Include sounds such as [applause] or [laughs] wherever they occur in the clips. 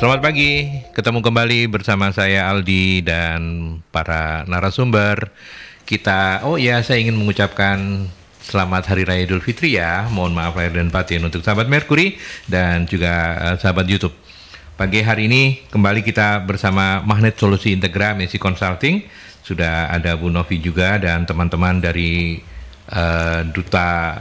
Selamat pagi, ketemu kembali bersama saya Aldi dan para narasumber. Kita, oh ya, saya ingin mengucapkan selamat Hari Raya Idul Fitri ya. Mohon maaf lahir dan batin untuk sahabat Merkuri dan juga eh, sahabat YouTube. Pagi hari ini kembali kita bersama Magnet Solusi Integra Messi Consulting. Sudah ada Bu Novi juga dan teman-teman dari uh, duta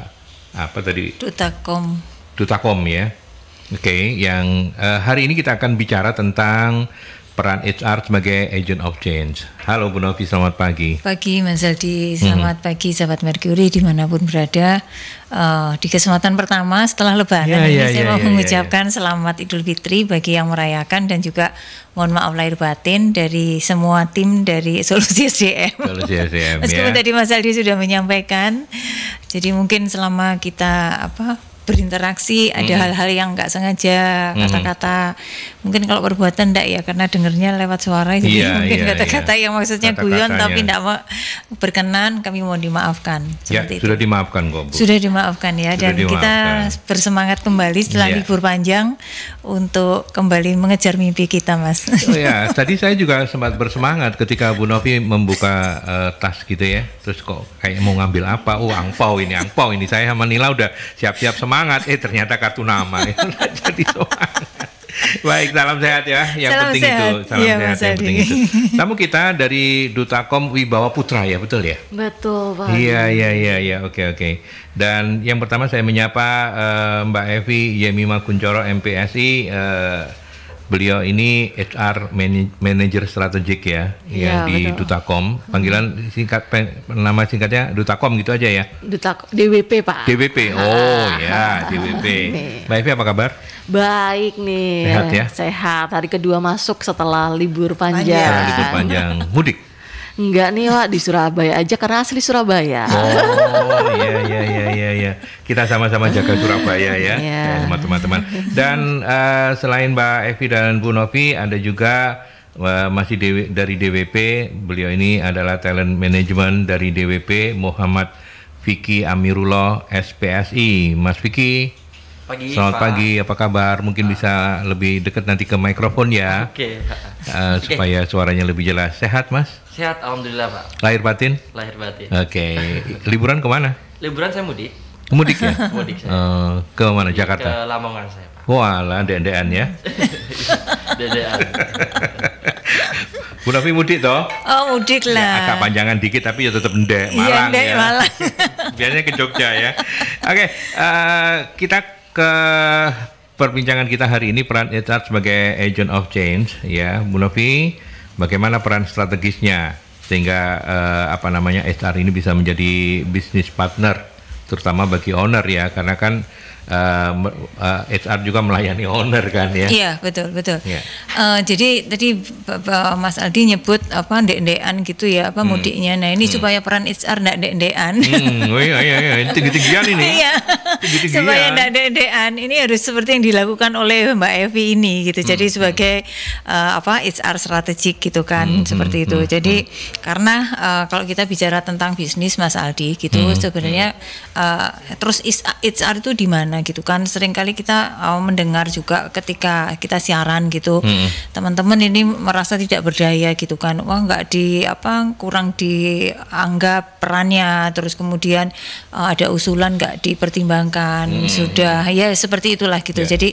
apa tadi? Duta Kom. Duta Kom ya. Oke, okay, yang uh, hari ini kita akan bicara tentang peran HR sebagai agent of change. Halo Bu Novi, selamat pagi. Pagi Mas Aldi, hmm. selamat hmm. pagi sahabat Mercury dimanapun berada. Uh, di kesempatan pertama setelah Lebaran yeah, ini ya, saya yeah, mau yeah, ya, ya. mengucapkan yeah, yeah. selamat Idul Fitri bagi yang merayakan dan juga mohon maaf lahir batin dari semua tim dari [laughs] Solusi SDM. Solusi SDM. Meskipun ya. tadi Mas Aldi sudah menyampaikan, jadi mungkin selama kita apa berinteraksi ada hmm. hal-hal yang nggak sengaja hmm. kata-kata hmm. mungkin kalau perbuatan enggak ya karena dengernya lewat suara jadi iya, [laughs] mungkin iya, kata-kata yeah, yang maksudnya kata guyon tapi enggak iya. mau berkenan kami mau dimaafkan ya, sudah dimaafkan kok Bu. sudah dimaafkan ya sudah dan dimaafkan. kita bersemangat kembali setelah yeah. libur panjang untuk kembali mengejar mimpi kita Mas oh ya [laughs] tadi saya juga sempat bersemangat ketika Bu Novi membuka uh, tas gitu ya terus kok kayak mau ngambil apa oh angpau ini angpau ini saya sama Nila udah siap-siap semangat semangat. Eh ternyata kartu nama ya. [laughs] jadi semangat. Baik, salam sehat ya. Yang salam penting sehat. itu, salam ya, sehat yang penting itu. Tamu kita dari duta Dutakom Wibawa Putra ya, betul ya? Betul, Pak. Iya, iya, iya, iya. Oke, oke. Dan yang pertama saya menyapa uh, Mbak Evi Yemima Kuncoro MPSI uh, eh, Beliau ini HR manager strategik ya, ya, ya di betul. Dutacom. Mm-hmm. Panggilan singkat pen, nama singkatnya Dutacom gitu aja ya. Dutacom DWP Pak. DWP. Ah, oh ah. ya, ah, ah. DWP. [laughs] Mbak Evi apa kabar? Baik nih. Sehat ya? Sehat. Hari kedua masuk setelah libur panjang. panjang. Setelah libur panjang. Mudik. Enggak nih Wak, di Surabaya aja karena asli Surabaya. Oh iya iya iya iya iya. Kita sama-sama jaga Surabaya ya. Iya. Eh, teman-teman. Dan uh, selain Mbak Evi dan Bu Novi ada juga uh, masih DW, dari DWP. Beliau ini adalah talent management dari DWP Muhammad Vicky Amirullah SPSI. Mas Vicky pagi. Selamat Pak. pagi, apa kabar? Mungkin ah. bisa lebih dekat nanti ke mikrofon ya, okay. uh, okay. supaya suaranya lebih jelas. Sehat, Mas? Sehat, alhamdulillah Pak. Lahir batin? Lahir batin. Oke. Okay. Liburan kemana? Liburan saya mudik. Mudik ya? [laughs] mudik saya. Uh, ke mana? Jakarta? Ke Lamongan saya Pak. Walah, dendean ya? dendean. [laughs] [laughs] Bu Novi mudik toh? Oh mudik ya, lah. Ya, agak panjangan dikit tapi ya tetap ndek iya, Malang ya. ya. Malang. Biasanya ke Jogja ya. Oke, okay, uh, eh, kita ke perbincangan kita hari ini peran Etat sebagai agent of change ya, Bu Novi bagaimana peran strategisnya sehingga eh, apa namanya SR ini bisa menjadi bisnis partner terutama bagi owner ya karena kan uh, eh, uh, eh, HR juga melayani owner kan ya. Iya betul betul. Ya. Uh, jadi tadi Mas Aldi nyebut apa dendean gitu ya apa hmm. mudiknya. Nah ini hmm. supaya peran HR tidak dendean. Hmm, oh iya iya, iya. tinggi-tinggian ini. [laughs] Iya. supaya tidak dendean ini harus seperti yang dilakukan oleh Mbak Evi ini gitu. Jadi hmm. hmm. sebagai uh, apa HR strategik gitu kan hmm, hmm. seperti itu. Hmm. Jadi hmm. karena uh, kalau kita bicara tentang bisnis Mas Aldi gitu hmm. hmm. sebenarnya hmm. uh, terus HR itu di mana gitu kan sering kali kita oh, mendengar juga ketika kita siaran gitu teman hmm. teman-teman ini merasa tidak berdaya gitu kan wah nggak di apa kurang dianggap perannya terus kemudian uh, ada usulan nggak dipertimbangkan hmm. sudah ya seperti itulah gitu yeah. jadi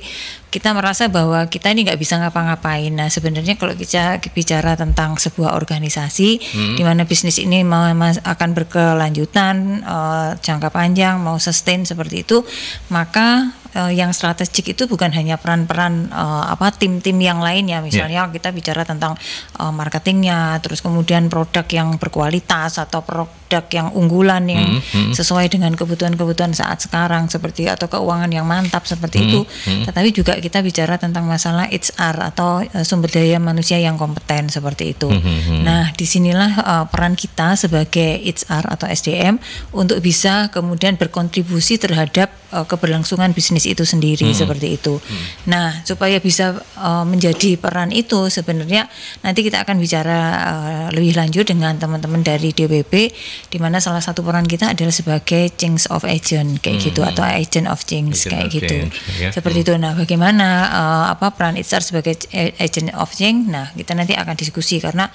kita merasa bahwa kita ini nggak bisa ngapa-ngapain. Nah, sebenarnya kalau kita bicara tentang sebuah organisasi hmm. di mana bisnis ini mau akan berkelanjutan uh, jangka panjang, mau sustain seperti itu, maka Eh, yang strategik itu bukan hanya peran-peran uh, apa tim-tim yang lainnya misalnya yeah. kita bicara tentang uh, marketingnya terus kemudian produk yang berkualitas atau produk yang unggulan yang mm -hmm. sesuai dengan kebutuhan-kebutuhan saat sekarang seperti atau keuangan yang mantap seperti mm -hmm. itu hmm. tetapi juga kita bicara tentang masalah HR atau uh, sumber daya manusia yang kompeten seperti itu mm -hmm. nah disinilah uh, peran kita sebagai HR atau SDM untuk bisa kemudian berkontribusi terhadap uh, keberlangsungan bisnis itu sendiri hmm. seperti itu. Hmm. Nah, supaya bisa uh, menjadi peran itu sebenarnya nanti kita akan bicara uh, lebih lanjut dengan teman-teman dari DWP di mana salah satu peran kita adalah sebagai change of agent kayak gitu, hmm. gitu atau agent of change agent kayak of gitu. Change, ya. Seperti hmm. itu. Nah, bagaimana uh, apa peran HR sebagai agent of change? Nah, kita nanti akan diskusi karena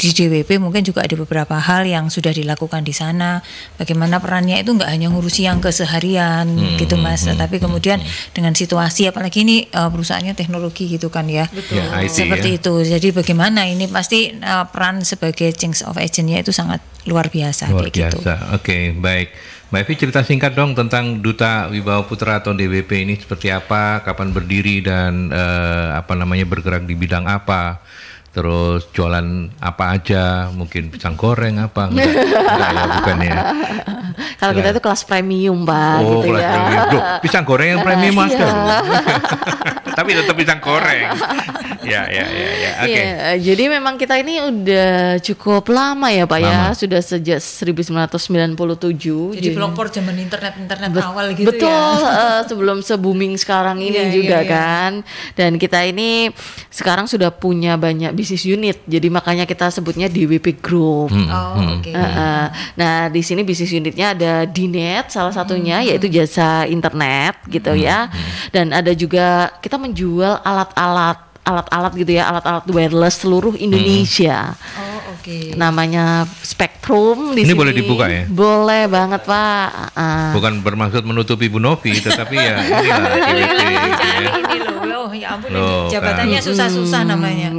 di DWP mungkin juga ada beberapa hal yang sudah dilakukan di sana. Bagaimana perannya itu nggak hanya ngurusi yang keseharian hmm, gitu hmm, mas, hmm, tapi hmm, kemudian hmm. dengan situasi apalagi ini uh, perusahaannya teknologi gitu kan ya, ya seperti ya. itu. Jadi bagaimana ini pasti uh, peran sebagai change of agentnya itu sangat luar biasa. Luar kayak gitu. biasa. Gitu. Oke, okay, baik. Mbak Evi cerita singkat dong tentang Duta Wibawa Putra atau DWP ini seperti apa, kapan berdiri dan eh, apa namanya bergerak di bidang apa terus jualan apa aja mungkin pisang goreng apa enggak, [laughs] enggak ya bukan ya kalau kita itu kelas premium pak oh, gitu kelas ya premium. Duh, pisang goreng yang premium mas iya. [laughs] tapi tetap pisang goreng ya ya ya ya iya, oke okay. ya, jadi memang kita ini udah cukup lama ya pak ya. lama. ya sudah sejak 1997 jadi jadi pelopor zaman internet internet bet, awal gitu betul, ya betul uh, sebelum se booming sekarang iya, ini ya, juga ya, ya. kan dan kita ini sekarang sudah punya banyak bisnis unit. Jadi makanya kita sebutnya DWP Group. Hmm, oh, hmm. oke. Okay. nah, di sini bisnis unitnya ada Dinet salah satunya hmm. yaitu jasa internet gitu hmm. ya. Hmm. Dan ada juga kita menjual alat-alat alat-alat gitu ya, alat-alat wireless seluruh Indonesia. Hmm. Oh, oke. Namanya Spectrum di Ini sini. boleh dibuka ya? Boleh banget, Pak. Uh. Bukan bermaksud menutupi Bu Novi, tetapi ya, [laughs] gitu ya. ini, ini, ini, ini, ini, ini, ini, ini, Oh, ya ampun Loh, jabatannya susah susah-susah namanya.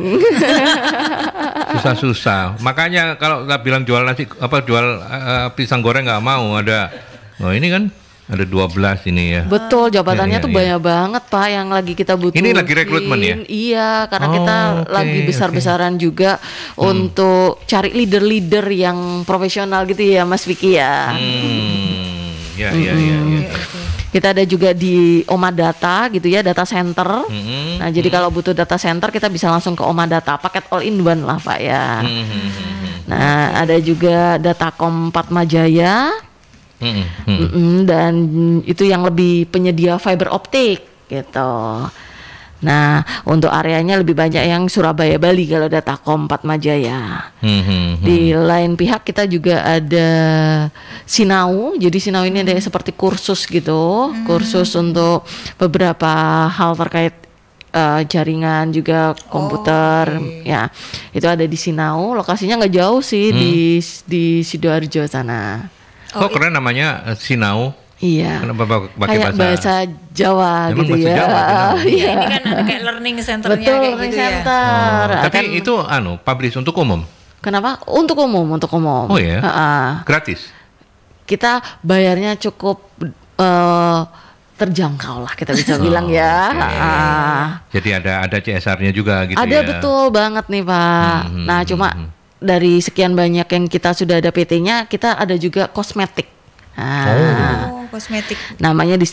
[laughs] susah-susah. Makanya kalau nggak bilang jual nasi apa jual uh, pisang goreng nggak mau ada. Oh ini kan ada 12 ini ya. Betul, ya, jabatannya ya, ya, tuh ya. banyak banget Pak yang lagi kita butuh. Ini lagi rekrutmen ya? Iya, karena oh, kita okay, lagi besar-besaran okay. juga hmm. untuk cari leader-leader yang profesional gitu ya Mas Vicky ya. Hmm, ya, ya, hmm. ya, ya. ya. Kita ada juga di Oma Data gitu ya, data center. Hmm. Nah, jadi hmm. kalau butuh data center kita bisa langsung ke Oma Data, paket all in one lah, Pak ya. Hmm. Nah, ada juga data Datacom mm-hmm. mm Hmm. Hmm. Dan itu yang lebih penyedia fiber optik gitu. Nah, untuk areanya lebih banyak yang Surabaya Bali kalau data Kompat Majaya. Hmm, hmm, hmm. Di lain pihak kita juga ada Sinau. Jadi Sinau ini ada seperti kursus gitu, hmm. kursus untuk beberapa hal terkait uh, jaringan juga komputer oh, okay. ya itu ada di Sinau lokasinya nggak jauh sih hmm. di di sidoarjo sana oh, oh keren namanya eh, Sinau Iya. Kenapa pakai kayak bahasa, bahasa Jawa Memang gitu bahasa ya. Jawa, [laughs] iya. ini kan kayak learning centernya Betul, kayak learning gitu ya. center. ya. Oh, tapi Akan, itu anu publish untuk umum. Kenapa? Untuk umum, untuk umum. Oh iya. Uh -uh. Gratis. Kita bayarnya cukup uh, terjangkau lah kita bisa bilang ya. oh, ya. Okay. Uh, Jadi ada ada CSR-nya juga gitu ada ya. Ada betul banget nih Pak. Hmm, hmm, nah hmm, cuma hmm. dari sekian banyak yang kita sudah ada PT-nya, kita ada juga kosmetik. Oh. Ah. kosmetik. Namanya di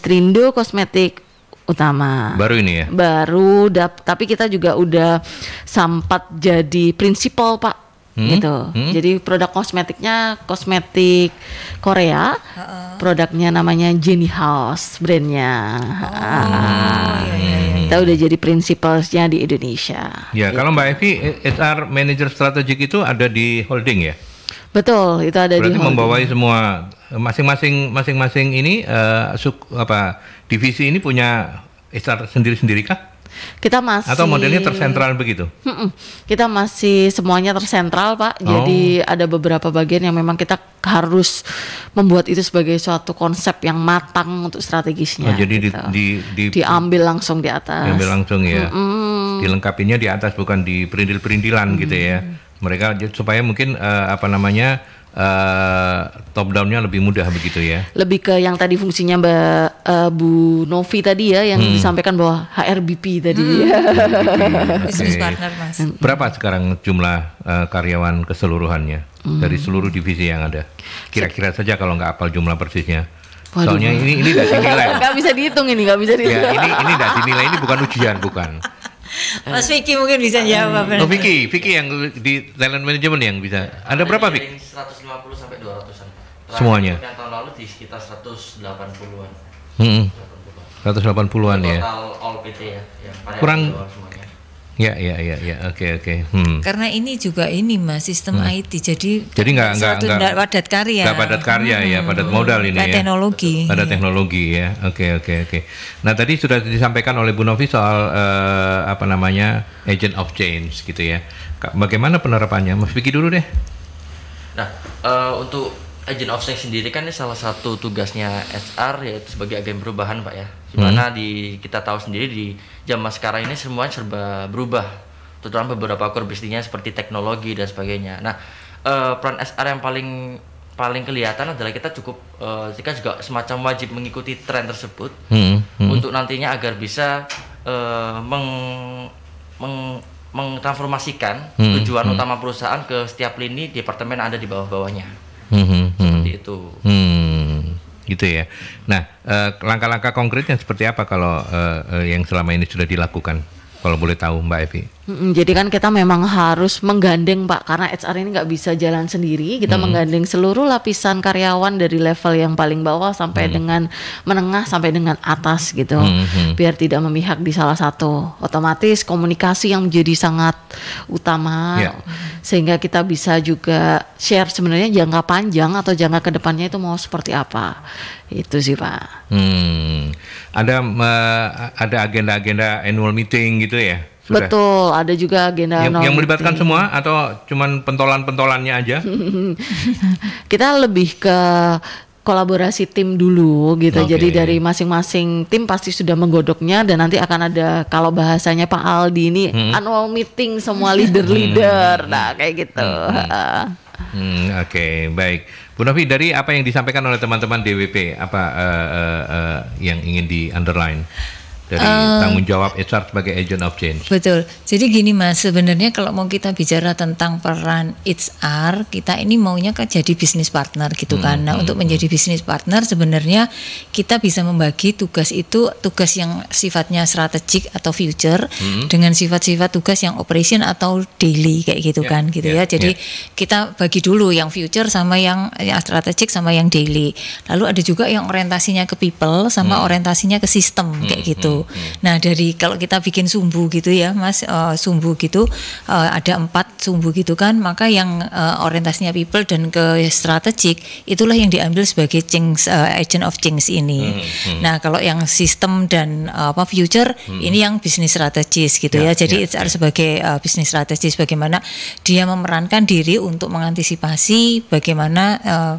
Kosmetik Utama. Baru ini ya? Baru, tapi kita juga udah sempat jadi prinsipal pak. Hmm? gitu. Hmm? Jadi produk kosmetiknya kosmetik Korea, uh -uh. produknya namanya Jenny House brandnya. Oh, ah. iya, iya, iya. Hmm. Kita udah jadi principalsnya di Indonesia. Ya, gitu. kalau Mbak Evi HR eh, manager strategik itu ada di holding ya? Betul, itu ada Berarti di holding. membawai semua masing-masing masing-masing ini uh, suk, apa divisi ini punya HR sendiri-sendiri kah? Kita masih atau modelnya tersentral begitu? Kita masih semuanya tersentral pak. Oh. Jadi ada beberapa bagian yang memang kita harus membuat itu sebagai suatu konsep yang matang untuk strategisnya. Oh, jadi gitu. di, di, di, diambil langsung di atas. Diambil langsung ya. Mm-mm. Dilengkapinya di atas bukan di perindil-perindilan mm. gitu ya. Mereka supaya mungkin uh, apa namanya uh, top downnya lebih mudah begitu ya? Lebih ke yang tadi fungsinya Mbak uh, Bu Novi tadi ya yang hmm. disampaikan bahwa HRBP tadi. Hmm. Ya. HRBP. okay. partner mas. Hmm. Berapa sekarang jumlah uh, karyawan keseluruhannya hmm. dari seluruh divisi yang ada? Kira-kira saja kalau nggak apal jumlah persisnya. Waduh. Soalnya ini ini dinilai. [laughs] nggak bisa dihitung ini, nggak bisa ya, dihitung. Ya, ini ini tidak dinilai, ini bukan ujian, bukan. Mas Vicky mungkin bisa jawab apa? Oh, Vicky, Vicky yang di talent Management yang bisa. Ada, ada berapa, Vicky? 150 sampai 200-an. Terakhir Semuanya. Yang tahun lalu di sekitar 180-an. Hmm. 180-an 180 ya. Total all PT ya. Kurang Ya, ya, ya, ya. Oke, okay, oke. Okay. Hmm. Karena ini juga ini mas sistem hmm. IT, jadi jadi nggak nggak nggak padat karya. Nggak padat karya ya, hmm. ya, padat modal ini padat ya. teknologi. Padat ya. teknologi ya. Oke, okay, oke, okay, oke. Okay. Nah tadi sudah disampaikan oleh Bu Novi soal uh, apa namanya agent of change gitu ya. Bagaimana penerapannya? Mas Vicky dulu deh. Nah, uh, untuk agent of change sendiri kan ini salah satu tugasnya SR yaitu sebagai agen perubahan pak ya hmm. dimana hmm. di kita tahu sendiri di zaman sekarang ini semuanya serba berubah terutama beberapa core bisnisnya seperti teknologi dan sebagainya nah uh, peran SR yang paling paling kelihatan adalah kita cukup uh, kita juga semacam wajib mengikuti tren tersebut hmm. Hmm. untuk nantinya agar bisa uh, meng, meng mengtransformasikan hmm. tujuan hmm. utama perusahaan ke setiap lini departemen anda ada di bawah-bawahnya. Hmm, hmm, hmm, seperti itu. Hmm, gitu ya. Nah, eh, langkah-langkah konkretnya seperti apa kalau eh, eh, yang selama ini sudah dilakukan? Kalau boleh tahu Mbak Evi? jadi kan kita memang harus menggandeng Pak karena HR ini nggak bisa jalan sendiri. Kita hmm. menggandeng seluruh lapisan karyawan dari level yang paling bawah sampai hmm. dengan menengah sampai dengan atas gitu. Hmm, hmm. Biar tidak memihak di salah satu. Otomatis komunikasi yang menjadi sangat utama yeah. sehingga kita bisa juga share sebenarnya jangka panjang atau jangka kedepannya itu mau seperti apa. Itu sih Pak. Hmm. Ada uh, ada agenda-agenda annual meeting gitu ya? Sudah. Betul, ada juga agenda yang, yang melibatkan semua atau cuman pentolan-pentolannya aja? [laughs] Kita lebih ke kolaborasi tim dulu gitu. Okay. Jadi dari masing-masing tim pasti sudah menggodoknya dan nanti akan ada kalau bahasanya Pak Aldi ini hmm. annual meeting semua leader-leader. Hmm. Hmm. Nah, kayak gitu. Hmm, hmm. oke, okay, baik. Bu Novi dari apa yang disampaikan oleh teman-teman DWP apa uh, uh, uh, yang ingin di underline? dari uh, tanggung jawab HR sebagai agent of change. Betul. Jadi gini Mas, sebenarnya kalau mau kita bicara tentang peran HR, kita ini maunya kan jadi bisnis partner gitu hmm, kan. Nah, hmm, untuk hmm. menjadi bisnis partner sebenarnya kita bisa membagi tugas itu tugas yang sifatnya strategik atau future hmm. dengan sifat-sifat tugas yang operation atau daily kayak gitu yeah, kan gitu yeah, ya. Jadi yeah. kita bagi dulu yang future sama yang, yang strategik sama yang daily. Lalu ada juga yang orientasinya ke people sama hmm. orientasinya ke sistem kayak hmm, gitu. Hmm. Nah dari kalau kita bikin sumbu gitu ya, mas uh, sumbu gitu uh, ada empat sumbu gitu kan, maka yang uh, orientasinya people dan ke strategik itulah yang diambil sebagai change uh, agent of change ini. Hmm. Hmm. Nah kalau yang sistem dan uh, apa future hmm. ini yang bisnis strategis gitu ya. ya. Jadi ya, HR ya. sebagai uh, bisnis strategis bagaimana dia memerankan diri untuk mengantisipasi bagaimana uh,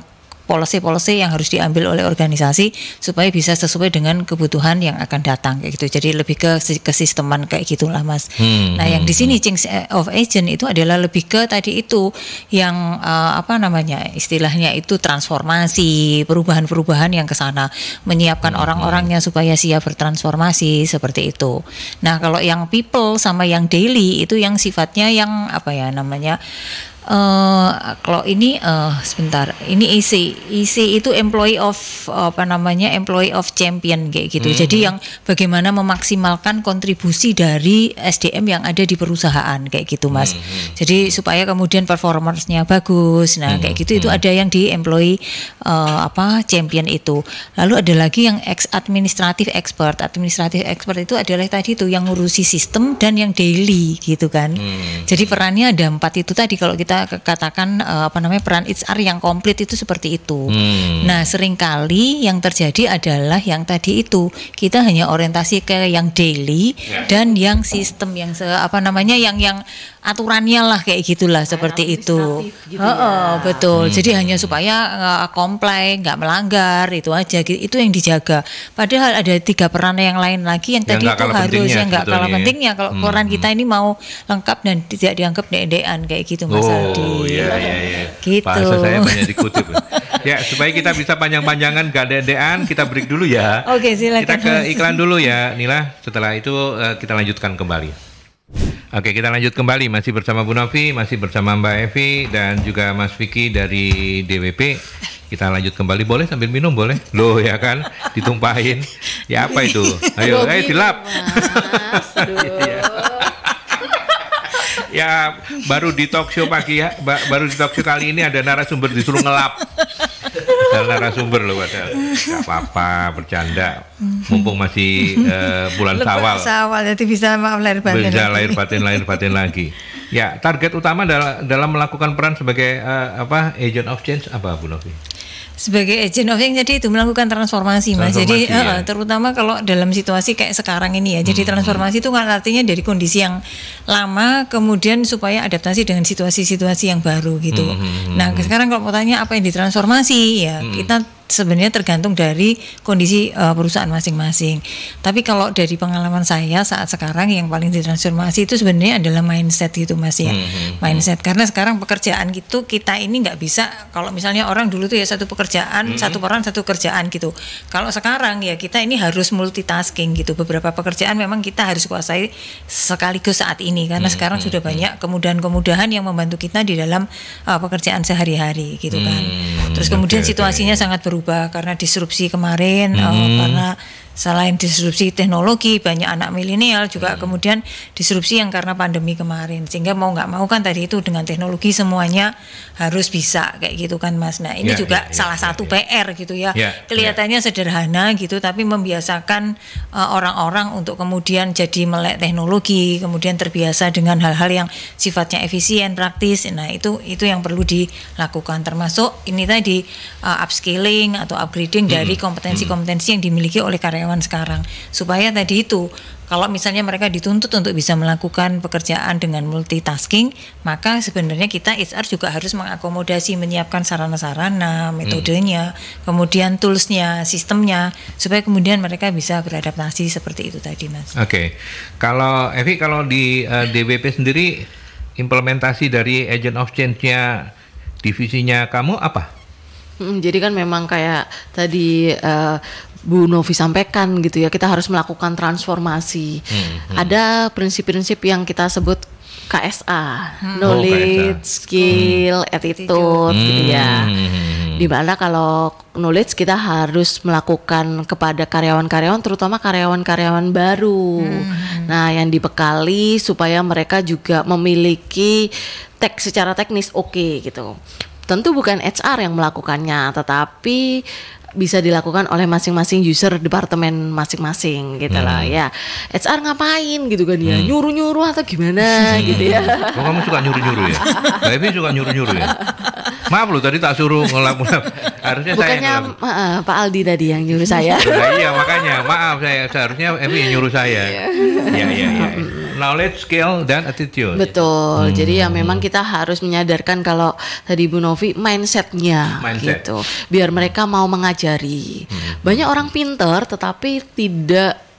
policy-policy yang harus diambil oleh organisasi supaya bisa sesuai dengan kebutuhan yang akan datang kayak gitu. Jadi lebih ke kesisteman kayak gitulah Mas. Hmm, nah, yang hmm, di sini hmm. change of agent itu adalah lebih ke tadi itu yang uh, apa namanya? istilahnya itu transformasi, perubahan-perubahan yang ke sana, menyiapkan hmm, orang-orangnya hmm. supaya siap bertransformasi seperti itu. Nah, kalau yang people sama yang daily itu yang sifatnya yang apa ya namanya? Eh, kalau ini uh, sebentar ini isi e isi e itu employee of apa namanya employee of champion kayak gitu -hmm. jadi yang bagaimana memaksimalkan kontribusi dari SDM yang ada di perusahaan kayak gitu mas -hmm. hmm. jadi supaya kemudian performersnya bagus nah -hmm. kayak gitu itu hmm. ada yang di employee uh, apa champion itu lalu ada lagi yang ex administratif expert administratif expert itu adalah tadi itu yang ngurusi sistem dan yang daily gitu kan hmm. jadi perannya ada empat itu tadi kalau kita katakan uh, apa namanya peran HR yang komplit itu seperti itu. Hmm. Nah, seringkali yang terjadi adalah yang tadi itu kita hanya orientasi ke yang daily ya. dan yang sistem yang se, apa namanya yang yang aturannya lah kayak gitulah seperti itu. Gitu oh, ya. betul. Hmm. Jadi hanya supaya uh, eh, komplain, nggak melanggar itu aja. Itu yang dijaga. Padahal ada tiga peran yang lain lagi yang, yang tadi itu harus yang nggak kalah pentingnya. Kalau hmm. koran hmm. kita ini mau lengkap dan tidak dianggap dendean kayak gitu Mas oh, Aldi. Iya, iya, Ya. Gitu. Bahasa saya banyak dikutip. ya supaya kita bisa panjang-panjangan gak dendean kita break dulu ya. Oke silakan. Kita ke iklan dulu ya Nila. Setelah itu eh, kita lanjutkan kembali. Oke, kita lanjut kembali masih bersama Bu Novi, masih bersama Mbak Evi dan juga Mas Vicky dari DWP. Kita lanjut kembali boleh sambil minum boleh. Loh ya kan ditumpahin. Ya apa itu? Ayo, ayo dilap. Iya. ya baru di talk show pagi ya, baru di talk show kali ini ada narasumber disuruh ngelap. Padahal narasumber loh padahal. Gak apa-apa, bercanda. Mumpung masih uh, bulan Lepas Sawal. Sawal jadi bisa maaf lahir batin. Bisa lahir batin lahir batin lagi. Ya, target utama dalam, dalam melakukan peran sebagai uh, apa agent of change apa Bu Novi? sebagai agent of change jadi itu melakukan transformasi, transformasi mas. Jadi ya. uh, terutama kalau dalam situasi kayak sekarang ini ya. Jadi hmm. transformasi itu kan artinya dari kondisi yang lama kemudian supaya adaptasi dengan situasi-situasi yang baru gitu. Hmm. hmm, hmm nah sekarang kalau mau tanya apa yang ditransformasi ya hmm. kita sebenarnya tergantung dari kondisi uh, perusahaan masing-masing. Tapi kalau dari pengalaman saya saat sekarang yang paling ditransformasi itu sebenarnya adalah mindset gitu Mas ya. hmm, hmm, hmm. Mindset karena sekarang pekerjaan gitu kita ini nggak bisa kalau misalnya orang dulu tuh ya satu pekerjaan, hmm satu orang satu kerjaan gitu. Kalau sekarang ya kita ini harus multitasking gitu. Beberapa pekerjaan memang kita harus kuasai sekaligus saat ini karena hmm sekarang hmm, sudah banyak kemudahan-kemudahan yang membantu kita di dalam uh, pekerjaan sehari-hari gitu kan. Terus kemudian okay, situasinya okay. sangat berubah berubah karena disrupsi kemarin hmm. uh, karena selain disrupsi teknologi banyak anak milenial juga hmm. kemudian disrupsi yang karena pandemi kemarin sehingga mau nggak mau kan tadi itu dengan teknologi semuanya harus bisa kayak gitu kan mas nah ini yeah, juga yeah, ya, salah yeah, satu yeah. PR gitu ya yeah, ya. kelihatannya yeah. sederhana gitu tapi membiasakan eh, orang-orang uh, untuk kemudian jadi melek teknologi kemudian terbiasa dengan hal-hal yang sifatnya efisien praktis nah itu itu yang perlu dilakukan termasuk ini tadi uh, eh, upscaling atau upgrading hmm. dari kompetensi-kompetensi hmm. yang dimiliki oleh karyawan zaman sekarang supaya tadi itu kalau misalnya mereka dituntut untuk bisa melakukan pekerjaan dengan multitasking maka sebenarnya kita HR juga harus mengakomodasi menyiapkan sarana-sarana metodenya hmm. kemudian toolsnya sistemnya supaya kemudian mereka bisa beradaptasi seperti itu tadi mas. Oke okay. kalau Evi kalau di uh, eh, DWP sendiri implementasi dari agent of change-nya divisinya kamu apa? Hmm, jadi kan memang kayak tadi uh, Bu Novi sampaikan gitu ya kita harus melakukan transformasi. Hmm, hmm. Ada prinsip-prinsip yang kita sebut KSA, hmm. Oh, knowledge, oh, skill, hmm. attitude hmm. gitu ya. Hmm. Dimana kalau knowledge kita harus melakukan kepada karyawan-karyawan, terutama karyawan-karyawan baru. Hmm. Nah, yang dibekali supaya mereka juga memiliki tek secara teknis oke okay, gitu tentu bukan HR yang melakukannya, tetapi bisa dilakukan oleh masing-masing user departemen masing-masing gitu hmm. lah ya HR ngapain gitu kan ya hmm. nyuruh nyuruh atau gimana hmm. gitu ya oh, kamu suka nyuruh nyuruh ya [laughs] Baby suka nyuruh nyuruh ya maaf loh tadi tak suruh ngelap ngelap harusnya bukannya saya ngelap. Uh, Pak Aldi tadi yang nyuruh saya nah, iya makanya maaf saya seharusnya Evi yang nyuruh saya iya iya ya, ya knowledge, skill, dan attitude. Betul. Hmm. Jadi ya memang kita harus menyadarkan kalau tadi Bu Novi mindsetnya Mindset. gitu, biar mereka mau mengajari. Hmm. Banyak orang pinter tetapi tidak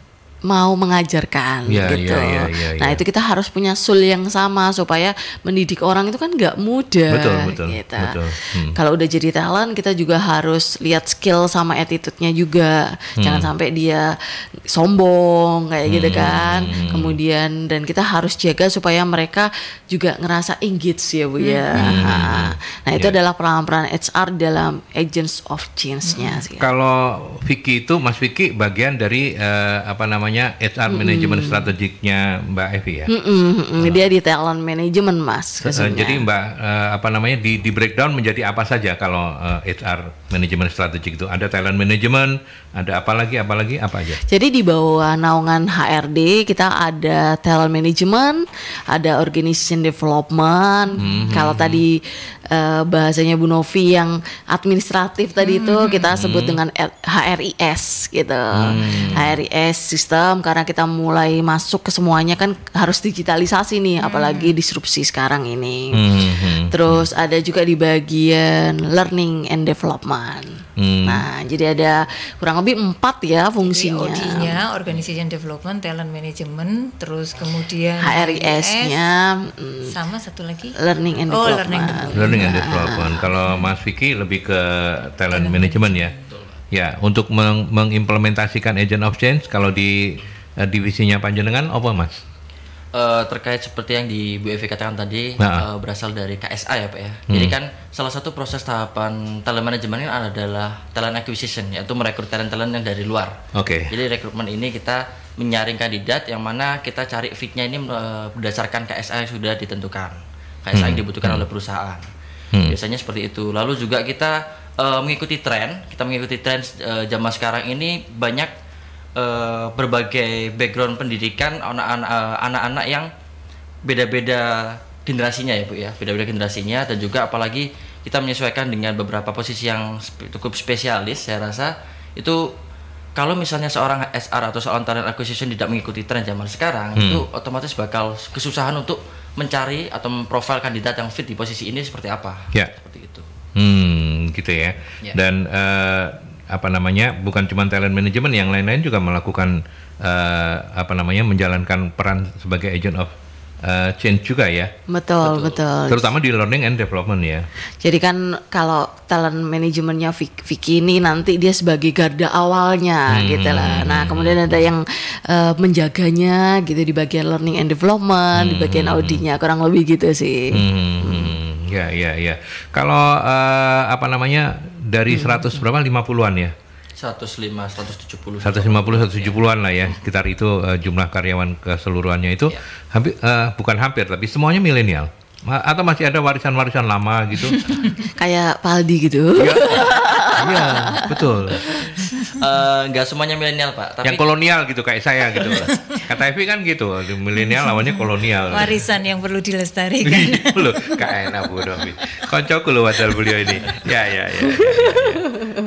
mau mengajarkan ya, gitu. Ya, ya, ya, ya. Nah iya. itu kita harus punya sul yang sama supaya mendidik orang itu kan nggak mudah. Betul betul. Gitu. betul. Hmm. Kalau udah jadi talent kita juga harus lihat skill sama attitude-nya juga. Hmm. Jangan sampai dia sombong kayak gitu hmm. gitu kan. Hmm. Kemudian dan kita harus jaga supaya mereka juga ngerasa engage ya bu ya. Hmm. Nah itu yeah. adalah peran-peran HR dalam agents of change-nya. Hmm. Kalau Vicky itu Mas Vicky bagian dari uh, apa namanya namanya HR mm -hmm. management strategiknya Mbak Evi ya. Mm -hmm. Uh. Dia di talent management Mas. Uh, jadi Mbak uh, apa namanya di di breakdown menjadi apa saja kalau uh, eh, HR management strategik itu ada talent management, ada apa lagi apa lagi apa aja? Jadi di bawah naungan HRD kita ada talent management, ada organization development. Mm -hmm. Kalau hmm. tadi uh, bahasanya Bu Novi yang administratif tadi itu hmm. kita sebut hmm. dengan HRIS gitu. Hmm. HRIS sistem karena kita mulai masuk ke semuanya kan harus digitalisasi nih hmm. apalagi disrupsi sekarang ini. Hmm, hmm. Terus ada juga di bagian learning and development. Hmm. Nah, jadi ada kurang lebih empat ya fungsinya. OD-nya, Organization Development, Talent Management, terus kemudian HRIS-nya, sama satu lagi Learning and oh, Development yang iya, Uh, ah, ah. Kalau Mas Vicky lebih ke talent management ya. Ya, untuk meng mengimplementasikan agent of change kalau di uh, divisinya Panjenengan apa Mas? Uh, terkait seperti yang di Bu Evi katakan tadi nah. uh, berasal dari KSA ya Pak ya. Hmm. Jadi kan salah satu proses tahapan talent management ini adalah talent acquisition yaitu merekrut talent-talent yang dari luar. Oke. Okay. Jadi rekrutmen ini kita menyaring kandidat yang mana kita cari fitnya ini uh, berdasarkan KSA yang sudah ditentukan. KSA hmm. yang dibutuhkan hmm. oleh perusahaan. Hmm. Biasanya seperti itu. Lalu juga kita uh, mengikuti tren, kita mengikuti tren uh, zaman sekarang ini banyak uh, berbagai background pendidikan anak-anak yang beda-beda generasinya ya Bu ya, beda-beda generasinya dan juga apalagi kita menyesuaikan dengan beberapa posisi yang cukup spesialis saya rasa itu kalau misalnya seorang SR atau seorang talent acquisition tidak mengikuti tren zaman sekarang hmm. itu otomatis bakal kesusahan untuk mencari atau memprofil kandidat yang fit di posisi ini seperti apa. Ya. Seperti itu. Hmm, gitu ya. ya. Dan uh, apa namanya? Bukan cuma talent management, yang lain-lain juga melakukan uh, apa namanya? menjalankan peran sebagai agent of uh, change juga ya. Betul, betul, betul. Terutama di learning and development ya. Jadi kan kalau talent manajemennya Vicky ini nanti dia sebagai garda awalnya hmm. gitu lah. Nah, kemudian ada yang uh, menjaganya gitu di bagian learning and development, hmm. di bagian hmm. audinya kurang lebih gitu sih. Hmm. Hmm. hmm. Ya, ya, ya. Kalau uh, apa namanya dari hmm. 100 berapa 50-an ya? 105 170 150 170-an lah ya. Sekitar itu uh, jumlah karyawan keseluruhannya itu ya. hampir uh, bukan hampir tapi semuanya milenial. Atau masih ada warisan-warisan lama gitu? [laughs] Kayak Paldi gitu. Iya, ya, betul. [laughs] Eh, nggak uh, semuanya milenial pak tapi yang kolonial gitu kayak saya gitu [laughs] kata Evi kan gitu milenial lawannya kolonial warisan yang perlu dilestarikan [laughs] lo kayak enak bu Dovi kocokku loh wadal beliau ini ya ya ya, ya, ya. ya.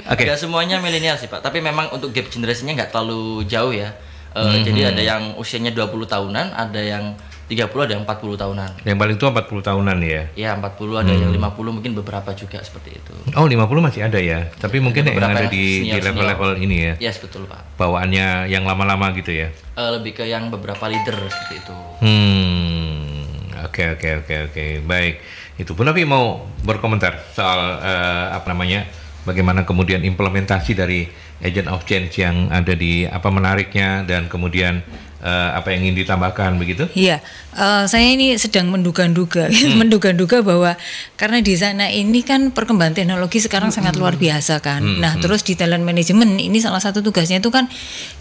oke okay. Gak semuanya milenial sih pak tapi memang untuk gap generasinya nggak terlalu jauh ya uh, mm -hmm. jadi hmm. ada yang usianya 20 tahunan ada yang 30 ada yang 40 tahunan. Yang paling tua 40 tahunan ya. Iya, 40 ada hmm. yang 50 mungkin beberapa juga seperti itu. Oh, 50 masih ada ya. Tapi ya, mungkin ada yang ada di level-level ini ya. ya yes, betul, Pak. Bawaannya yang lama-lama gitu ya. Uh, lebih ke yang beberapa leader seperti itu. Hmm. Oke, okay, oke, okay, oke, okay, oke. Okay. Baik. Itu pun tapi mau berkomentar soal uh, apa namanya? Bagaimana kemudian implementasi dari agent of change yang ada di apa menariknya dan kemudian uh, apa yang ingin ditambahkan begitu? Iya, uh, saya ini sedang menduga-duga, [laughs] hmm. menduga-duga bahwa karena di sana ini kan perkembangan teknologi sekarang hmm. sangat luar biasa kan. Hmm. Nah, hmm. terus di talent management ini salah satu tugasnya itu kan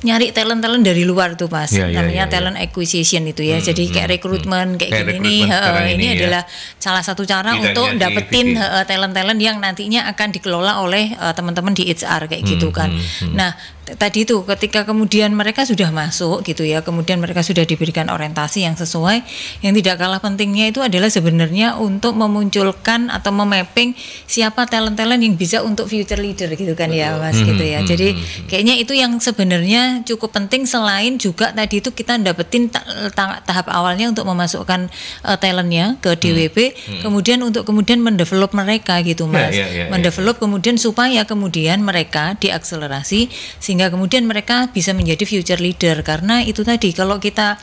nyari talent-talent dari luar tuh mas, ya, namanya ya, ya, talent acquisition itu ya. Hmm. Jadi kayak rekrutmen hmm. hmm. kayak, kayak gini, uh, ini, ini ya. adalah salah satu cara untuk dapetin talent-talent yang nantinya akan dikelola oleh uh, teman-teman di HR kayak gitu hmm. gitu kan. Hmm. hmm. Nah tadi itu ketika kemudian mereka sudah masuk gitu ya kemudian mereka sudah diberikan orientasi yang sesuai yang tidak kalah pentingnya itu adalah sebenarnya untuk memunculkan atau memapping siapa talent-talent yang bisa untuk future leader gitu kan ya, Betul. ya Mas hmm, gitu ya hmm, hmm jadi hmm, hmm, kayaknya itu yang sebenarnya cukup penting selain juga tadi itu kita dapetin ta tahap awalnya untuk memasukkan uh, talentnya ke DWP hmm, hmm. kemudian untuk kemudian mendevelop mereka gitu ya, Mas yeah, yeah, yeah, mendevelop yeah. kemudian supaya kemudian mereka diakselerasi sehingga kemudian mereka bisa menjadi future leader karena itu tadi kalau kita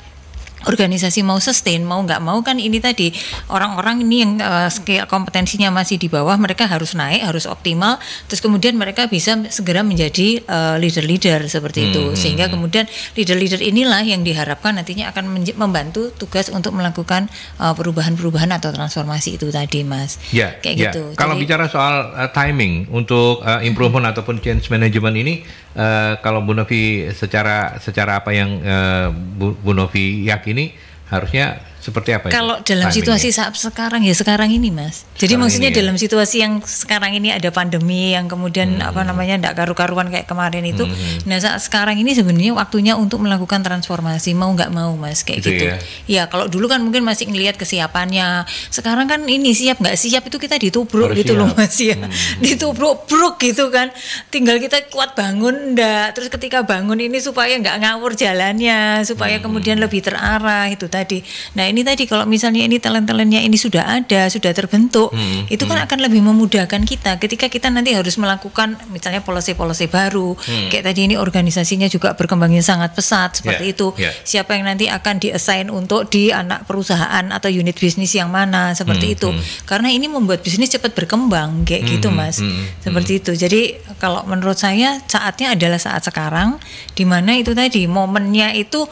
organisasi mau sustain mau nggak mau kan ini tadi orang-orang ini yang uh, kompetensinya masih di bawah mereka harus naik harus optimal terus kemudian mereka bisa segera menjadi eh, leader-leader uh, seperti hmm. itu sehingga kemudian leader-leader inilah yang diharapkan nantinya akan membantu tugas untuk melakukan eh, perubahan-perubahan atau transformasi itu tadi mas ya kayak ya. gitu kalau Jadi, bicara soal uh, timing untuk uh, improvement ataupun change management ini uh, kalau Bu Novi secara secara apa yang uh, Bu, Bu Novi yakin ini harusnya seperti apa? Kalau itu? dalam situasi saat sekarang ya sekarang ini, Mas. Jadi sekarang maksudnya ini, ya? dalam situasi yang sekarang ini ada pandemi yang kemudian hmm. apa namanya tidak karu-karuan kayak kemarin itu. Hmm. Nah saat sekarang ini sebenarnya waktunya untuk melakukan transformasi mau nggak mau, Mas kayak gitu. gitu. Ya? ya kalau dulu kan mungkin masih ngelihat kesiapannya. Sekarang kan ini siap nggak siap itu kita ditubruk Harus gitu siap. loh, Mas ya. Hmm. [laughs] Ditubruk-bruk gitu kan. Tinggal kita kuat bangun ndak. Terus ketika bangun ini supaya nggak ngawur jalannya, supaya hmm. kemudian lebih terarah itu tadi. Nah ini tadi kalau misalnya ini talent-talentnya ini sudah ada, sudah terbentuk, hmm. itu kan hmm. akan lebih memudahkan kita ketika kita nanti harus melakukan misalnya polisi-polisi baru. Hmm. Kayak tadi ini organisasinya juga berkembangnya sangat pesat seperti yeah. itu. Yeah. Siapa yang nanti akan diassign untuk di anak perusahaan atau unit bisnis yang mana seperti hmm. itu. Hmm. Karena ini membuat bisnis cepat berkembang kayak gitu, hmm. gitu, Mas. Hmm. hmm. Seperti hmm. itu. Jadi kalau menurut saya saatnya adalah saat sekarang di mana itu tadi momennya itu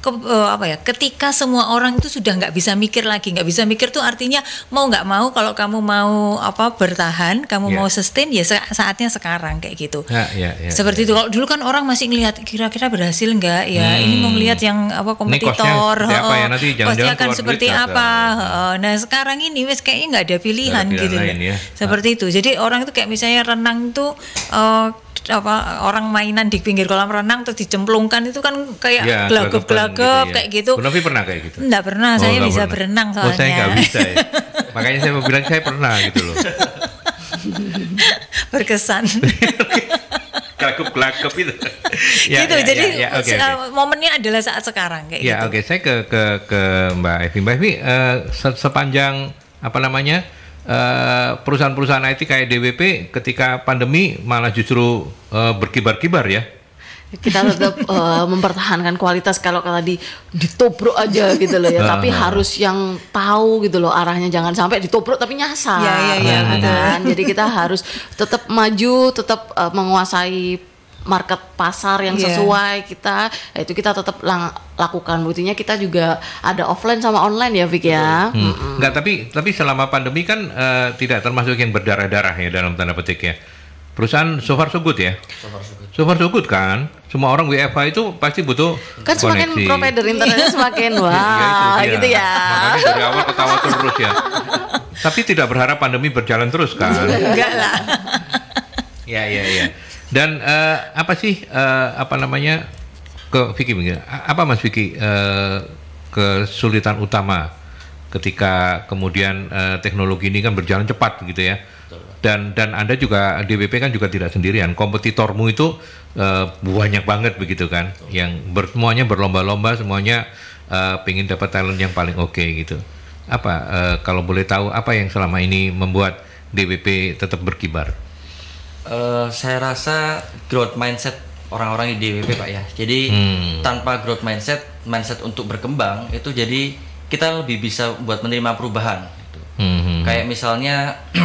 ke, uh, apa ya ketika semua orang itu sudah nggak bisa mikir lagi nggak bisa mikir tuh artinya mau nggak mau kalau kamu mau apa bertahan kamu yeah. mau sustain ya saatnya sekarang kayak gitu yeah, yeah, yeah, seperti yeah. itu ya. kalau dulu kan orang masih ngelihat kira-kira berhasil nggak ya hmm. ini mau ngelihat yang apa kompetitor apa ya? Nanti jangan pasti akan seperti apa oh, nah sekarang ini wes kayaknya nggak ada pilihan ada gitu, pilihan gitu lain, ya. seperti ah. itu jadi orang itu kayak misalnya renang tuh uh, apa orang mainan di pinggir kolam renang terus dicemplungkan itu kan kayak ya, gelagup gelagup gitu ya. kayak gitu. Bu pernah kayak gitu? Enggak pernah, oh, saya bisa pernah. berenang soalnya. Oh, saya enggak bisa ya. Makanya saya mau bilang saya pernah gitu loh. [laughs] Berkesan. gelagup [laughs] gelagup itu. [laughs] ya, gitu. Ya, jadi ya, ya, okay, okay. Uh, momennya adalah saat sekarang kayak ya, gitu. Ya, oke. Okay. Saya ke ke ke Mbak Evi. Mbak Evi uh, se sepanjang apa namanya? Eh, perusahaan-perusahaan IT kayak DWP ketika pandemi malah justru uh, berkibar-kibar ya kita tetap uh, [laughs] mempertahankan kualitas kalau di ditobrok aja gitu loh ya nah, tapi nah, nah. harus yang tahu gitu loh arahnya jangan sampai ditobrok tapi nyasar ya, ya, ya, kan jadi kita harus tetap maju tetap uh, menguasai market pasar yang yeah. sesuai kita ya itu kita tetap lang lakukan buktinya kita juga ada offline sama online ya Vicky ya hmm. Hmm. nggak tapi tapi selama pandemi kan uh, tidak termasuk yang berdarah darah ya dalam tanda petik ya perusahaan so far so good ya so far so good, so far so good kan semua orang WFH itu pasti butuh kan koneksi. semakin provider internetnya iya. semakin [laughs] iya, wah wow, ya, gitu ya makanya dari awal ketawa terus ya tapi tidak berharap pandemi berjalan terus kan [laughs] enggak lah ya ya ya dan uh, apa sih uh, apa namanya ke Vicky begitu? Apa Mas Vicky uh, kesulitan utama ketika kemudian uh, teknologi ini kan berjalan cepat gitu ya? Dan dan Anda juga DBP kan juga tidak sendirian. Kompetitormu itu uh, banyak banget begitu kan? Yang ber, semuanya berlomba-lomba, semuanya uh, pengen dapat talent yang paling oke okay, gitu. Apa uh, kalau boleh tahu apa yang selama ini membuat DBP tetap berkibar? Eh, saya rasa growth mindset orang-orang di DWP pak ya. Jadi hmm. tanpa growth mindset, mindset untuk berkembang itu jadi kita lebih bisa buat menerima perubahan. Gitu. Hmm. Kayak misalnya [clears throat]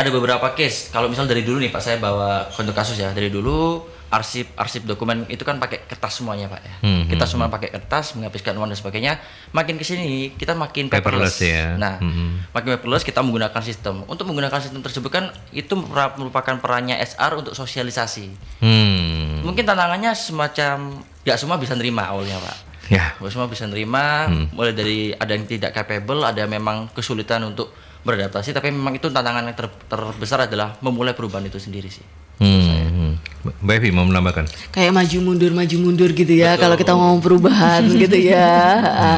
ada beberapa case. Kalau misal dari dulu nih pak, saya bawa contoh kasus ya dari dulu arsip arsip dokumen itu kan pakai kertas semuanya pak ya hmm, hmm kita semua hmm. pakai kertas menghabiskan uang dan sebagainya makin kesini kita makin paperless, paperless ya. nah hmm, hmm. makin paperless kita menggunakan sistem untuk menggunakan sistem tersebut kan itu merupakan perannya SR untuk sosialisasi hmm. mungkin tantangannya semacam ya semua bisa nerima awalnya pak Ya. Yeah. Semua bisa nerima, hmm. mulai dari ada yang tidak capable, ada yang memang kesulitan untuk beradaptasi, tapi memang itu tantangan yang ter terbesar adalah memulai perubahan itu sendiri sih. Hmm. Mbak Evi mau menambahkan? Kayak maju mundur maju mundur gitu ya Betul. kalau kita mau perubahan [laughs] gitu ya.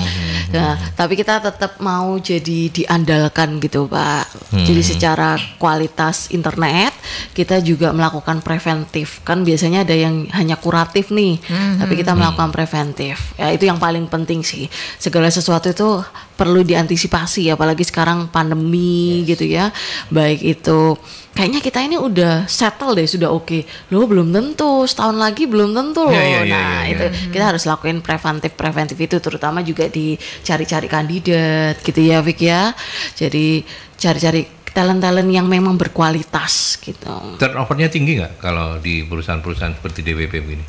Hmm. Nah, tapi kita tetap mau jadi diandalkan gitu, Pak. Hmm. Jadi secara kualitas internet kita juga melakukan preventif. Kan biasanya ada yang hanya kuratif nih, hmm. tapi kita hmm. melakukan preventif. Ya itu yang paling penting sih. Segala sesuatu itu perlu diantisipasi apalagi sekarang pandemi yes. gitu ya baik itu kayaknya kita ini udah settle deh sudah oke okay. lo belum tentu setahun lagi belum tentu ya, loh yeah, yeah, nah yeah, yeah, itu kita harus lakuin preventif preventif itu terutama juga dicari-cari kandidat gitu ya Vic ya jadi cari-cari talent-talent yang memang berkualitas gitu. Turnovernya tinggi nggak kalau di perusahaan-perusahaan seperti DWP begini?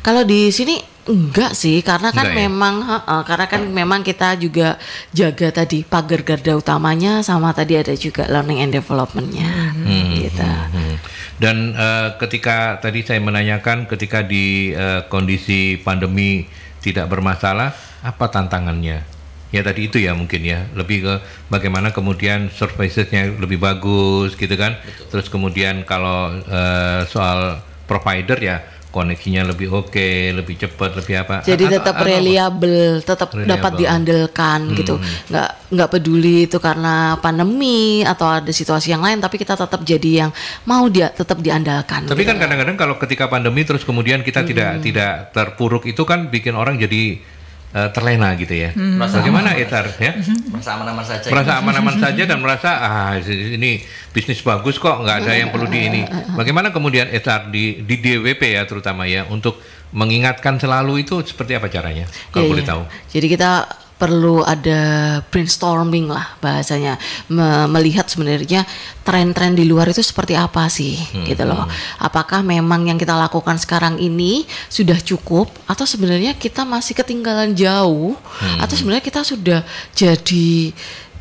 Kalau di sini enggak sih karena kan enggak, ya? memang ya? uh, karena kan uh. memang kita juga jaga tadi pagar garda utamanya sama tadi ada juga learning and developmentnya hmm, hmm gitu. Hmm, Dan uh, ketika tadi saya menanyakan ketika di uh, kondisi pandemi tidak bermasalah apa tantangannya? Ya tadi itu ya mungkin ya lebih ke bagaimana kemudian servicesnya lebih bagus gitu kan. Betul. Terus kemudian kalau uh, soal provider ya koneksinya lebih oke, okay, lebih cepat, lebih apa. Jadi atau, tetap atau reliable, apa? tetap reliable. dapat diandalkan hmm. gitu. Nggak nggak peduli itu karena pandemi atau ada situasi yang lain, tapi kita tetap jadi yang mau dia tetap diandalkan. Tapi kan gitu kan kadang-kadang kalau ketika pandemi terus kemudian kita hmm. tidak tidak terpuruk itu kan bikin orang jadi uh, terlena gitu ya. Hmm. Merasa Bagaimana aman Etar hmm. ya? Merasa aman-aman saja. Merasa aman-aman gitu. saja dan merasa ah ini bisnis bagus kok nggak ada yang perlu di hmm. ini. Hmm. Bagaimana kemudian Etar di di DWP ya terutama ya untuk mengingatkan selalu itu seperti apa caranya kalau ya, boleh ya. tahu? Jadi kita perlu ada brainstorming lah bahasanya Me melihat sebenarnya tren-tren di luar itu seperti apa sih hmm. gitu loh hmm. apakah memang yang kita lakukan sekarang ini sudah cukup atau sebenarnya kita masih ketinggalan jauh hmm. atau sebenarnya kita sudah jadi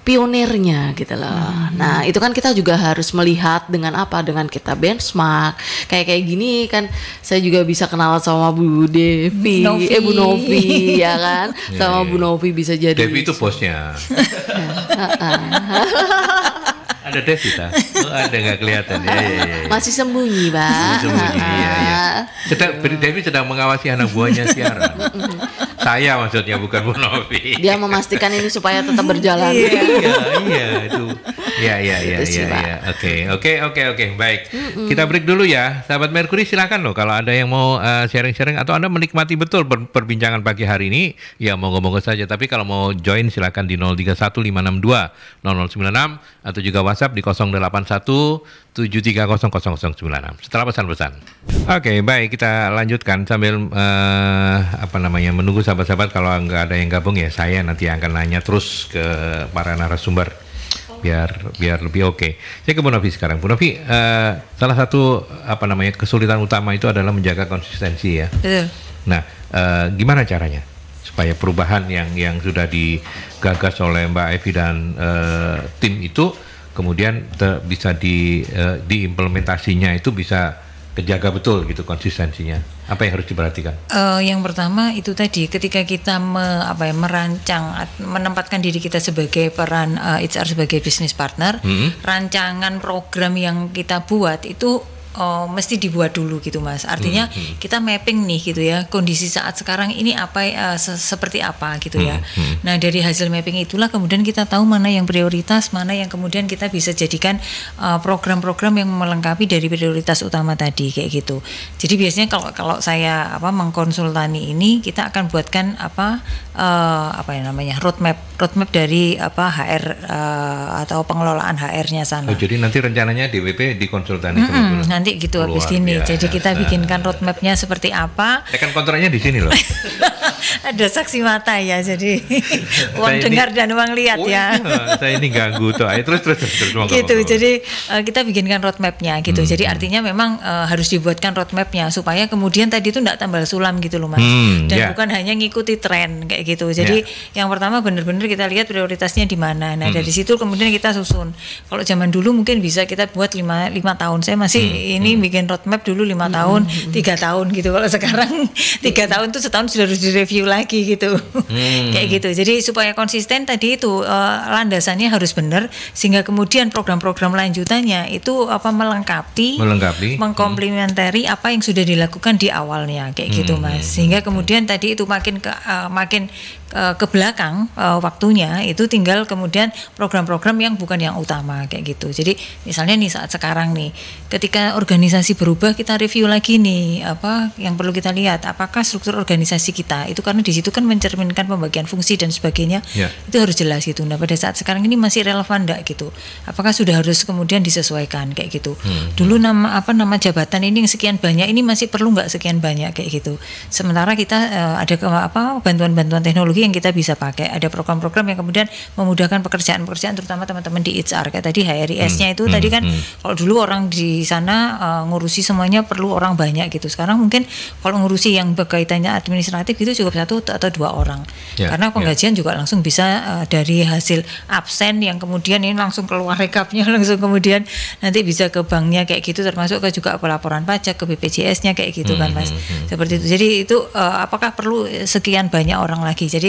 Pionernya gitu loh. Hmm. Nah, itu kan kita juga harus melihat dengan apa? Dengan kita benchmark. Kayak kayak gini kan saya juga bisa kenal sama Bu Devi, Novi. eh Bu Novi ya kan? [laughs] sama iya, iya. Bu Novi bisa jadi Devi itu bosnya. [laughs] ada Devi ta? Oh, ada nggak kelihatan ya, ya, ya, Masih sembunyi, Pak. sembunyi, ya, ya. [laughs] Sedang, Devi sedang mengawasi anak buahnya siaran saya maksudnya bukan Bu Novi. Dia memastikan ini supaya tetap berjalan. iya, iya itu. Iya, iya, iya, iya, iya, Oke, oke, oke, oke. Baik. Kita break dulu ya. Sahabat Merkuri Silakan loh kalau ada yang mau sharing eh, sharing-sharing atau Anda menikmati betul per- perbincangan pagi hari ini, ya mau ngomong saja. Tapi kalau mau join silakan di 0315620096 atau juga WhatsApp di 081 7300096. Setelah pesan-pesan. Oke, okay, baik kita lanjutkan sambil uh, apa namanya menunggu sahabat-sahabat kalau nggak ada yang gabung ya saya nanti akan nanya terus ke para narasumber biar biar lebih oke. Okay. Saya ke Bu Novi sekarang. Bu Novi, uh, salah satu apa namanya kesulitan utama itu adalah menjaga konsistensi ya. Betul. Nah, uh, gimana caranya? supaya perubahan yang yang sudah digagas oleh Mbak Evi dan uh, tim itu kemudian te, bisa di uh, diimplementasinya itu bisa kejaga betul gitu konsistensinya. Apa yang harus diperhatikan? Uh, yang pertama itu tadi ketika kita me, apa ya, merancang menempatkan diri kita sebagai peran uh, e, HR sebagai bisnis partner, -hmm. rancangan program yang kita buat itu oh, mesti dibuat dulu gitu mas. Artinya hmm, hmm. kita mapping nih gitu ya kondisi saat sekarang ini apa uh, se seperti apa gitu ya. Hmm, hmm, Nah dari hasil mapping itulah kemudian kita tahu mana yang prioritas, mana yang kemudian kita bisa jadikan eh, program-program uh, yang melengkapi dari prioritas utama tadi kayak gitu. Jadi biasanya kalau kalau saya apa mengkonsultani ini kita akan buatkan apa uh, apa yang namanya roadmap roadmap dari apa HR uh, eh, atau pengelolaan HR-nya sana. Oh, jadi nanti rencananya DWP dikonsultasi mm -hmm, nanti gitu habis ini. Ya, Jadi iya, kita iya. bikinkan roadmapnya seperti apa. Tekan kontraknya di sini loh. [laughs] Ada saksi mata ya. Jadi [laughs] [laughs] uang ini, dengar dan uang lihat oh, ya. Iya, saya ini ganggu tuh. Ayo terus terus terus. terus gitu. mau. Jadi uh, kita bikinkan roadmapnya gitu. Hmm. Jadi hmm. artinya memang uh, harus dibuatkan roadmapnya supaya kemudian tadi itu tidak tambal sulam gitu loh mas. Hmm, dan yeah. bukan hanya ngikuti tren kayak gitu. Jadi yeah. yang pertama benar-benar kita lihat prioritasnya di mana. Nah, hmm. dari situ kemudian kita susun. Kalau zaman dulu mungkin bisa kita buat lima, lima tahun. Saya masih hmm. ini hmm. bikin roadmap dulu lima hmm. tahun, hmm, hmm. tiga tahun gitu. Kalau sekarang [laughs] tiga hmm. tahun itu setahun sudah harus direview lagi gitu. Hmm. [laughs] Kayak gitu. Jadi supaya konsisten tadi itu uh, landasannya harus benar sehingga kemudian program-program lanjutannya itu apa melengkapi, melengkapi, mengkomplementari hmm. apa yang sudah dilakukan di awalnya kayak gitu, hmm. gitu, Mas. Sehingga kemudian tadi itu makin ke, uh, makin Eh, ke belakang uh, waktunya itu tinggal kemudian program-program yang bukan yang utama kayak gitu. Jadi misalnya nih saat sekarang nih ketika organisasi berubah kita review lagi nih apa yang perlu kita lihat apakah struktur organisasi kita itu karena di situ kan mencerminkan pembagian fungsi dan sebagainya yeah. itu harus jelas gitu. Nah pada saat sekarang ini masih relevan enggak gitu? Apakah sudah harus kemudian disesuaikan kayak gitu? Hmm, hmm. Dulu nama apa nama jabatan ini yang sekian banyak ini masih perlu nggak sekian banyak kayak gitu. Sementara kita uh, ada ke, apa bantuan-bantuan teknologi teknologi yang kita bisa pakai. Ada program-program yang kemudian memudahkan pekerjaan-pekerjaan terutama teman-teman di HR kayak tadi HRIS-nya hmm, itu hmm, tadi kan hmm. kalau dulu orang di sana uh, ngurusi semuanya perlu orang banyak gitu. Sekarang mungkin kalau ngurusi yang berkaitannya administratif itu cukup satu atau dua orang. Yeah, Karena ya. penggajian yeah. juga langsung bisa uh, dari hasil absen yang kemudian ini langsung keluar rekapnya [laughs] langsung kemudian nanti bisa ke banknya kayak gitu termasuk ke juga pelaporan pajak ke BPJS-nya kayak gitu kan, hmm, kan Mas. Hmm, hmm, Seperti itu. Jadi itu uh, apakah perlu sekian banyak orang lagi. Jadi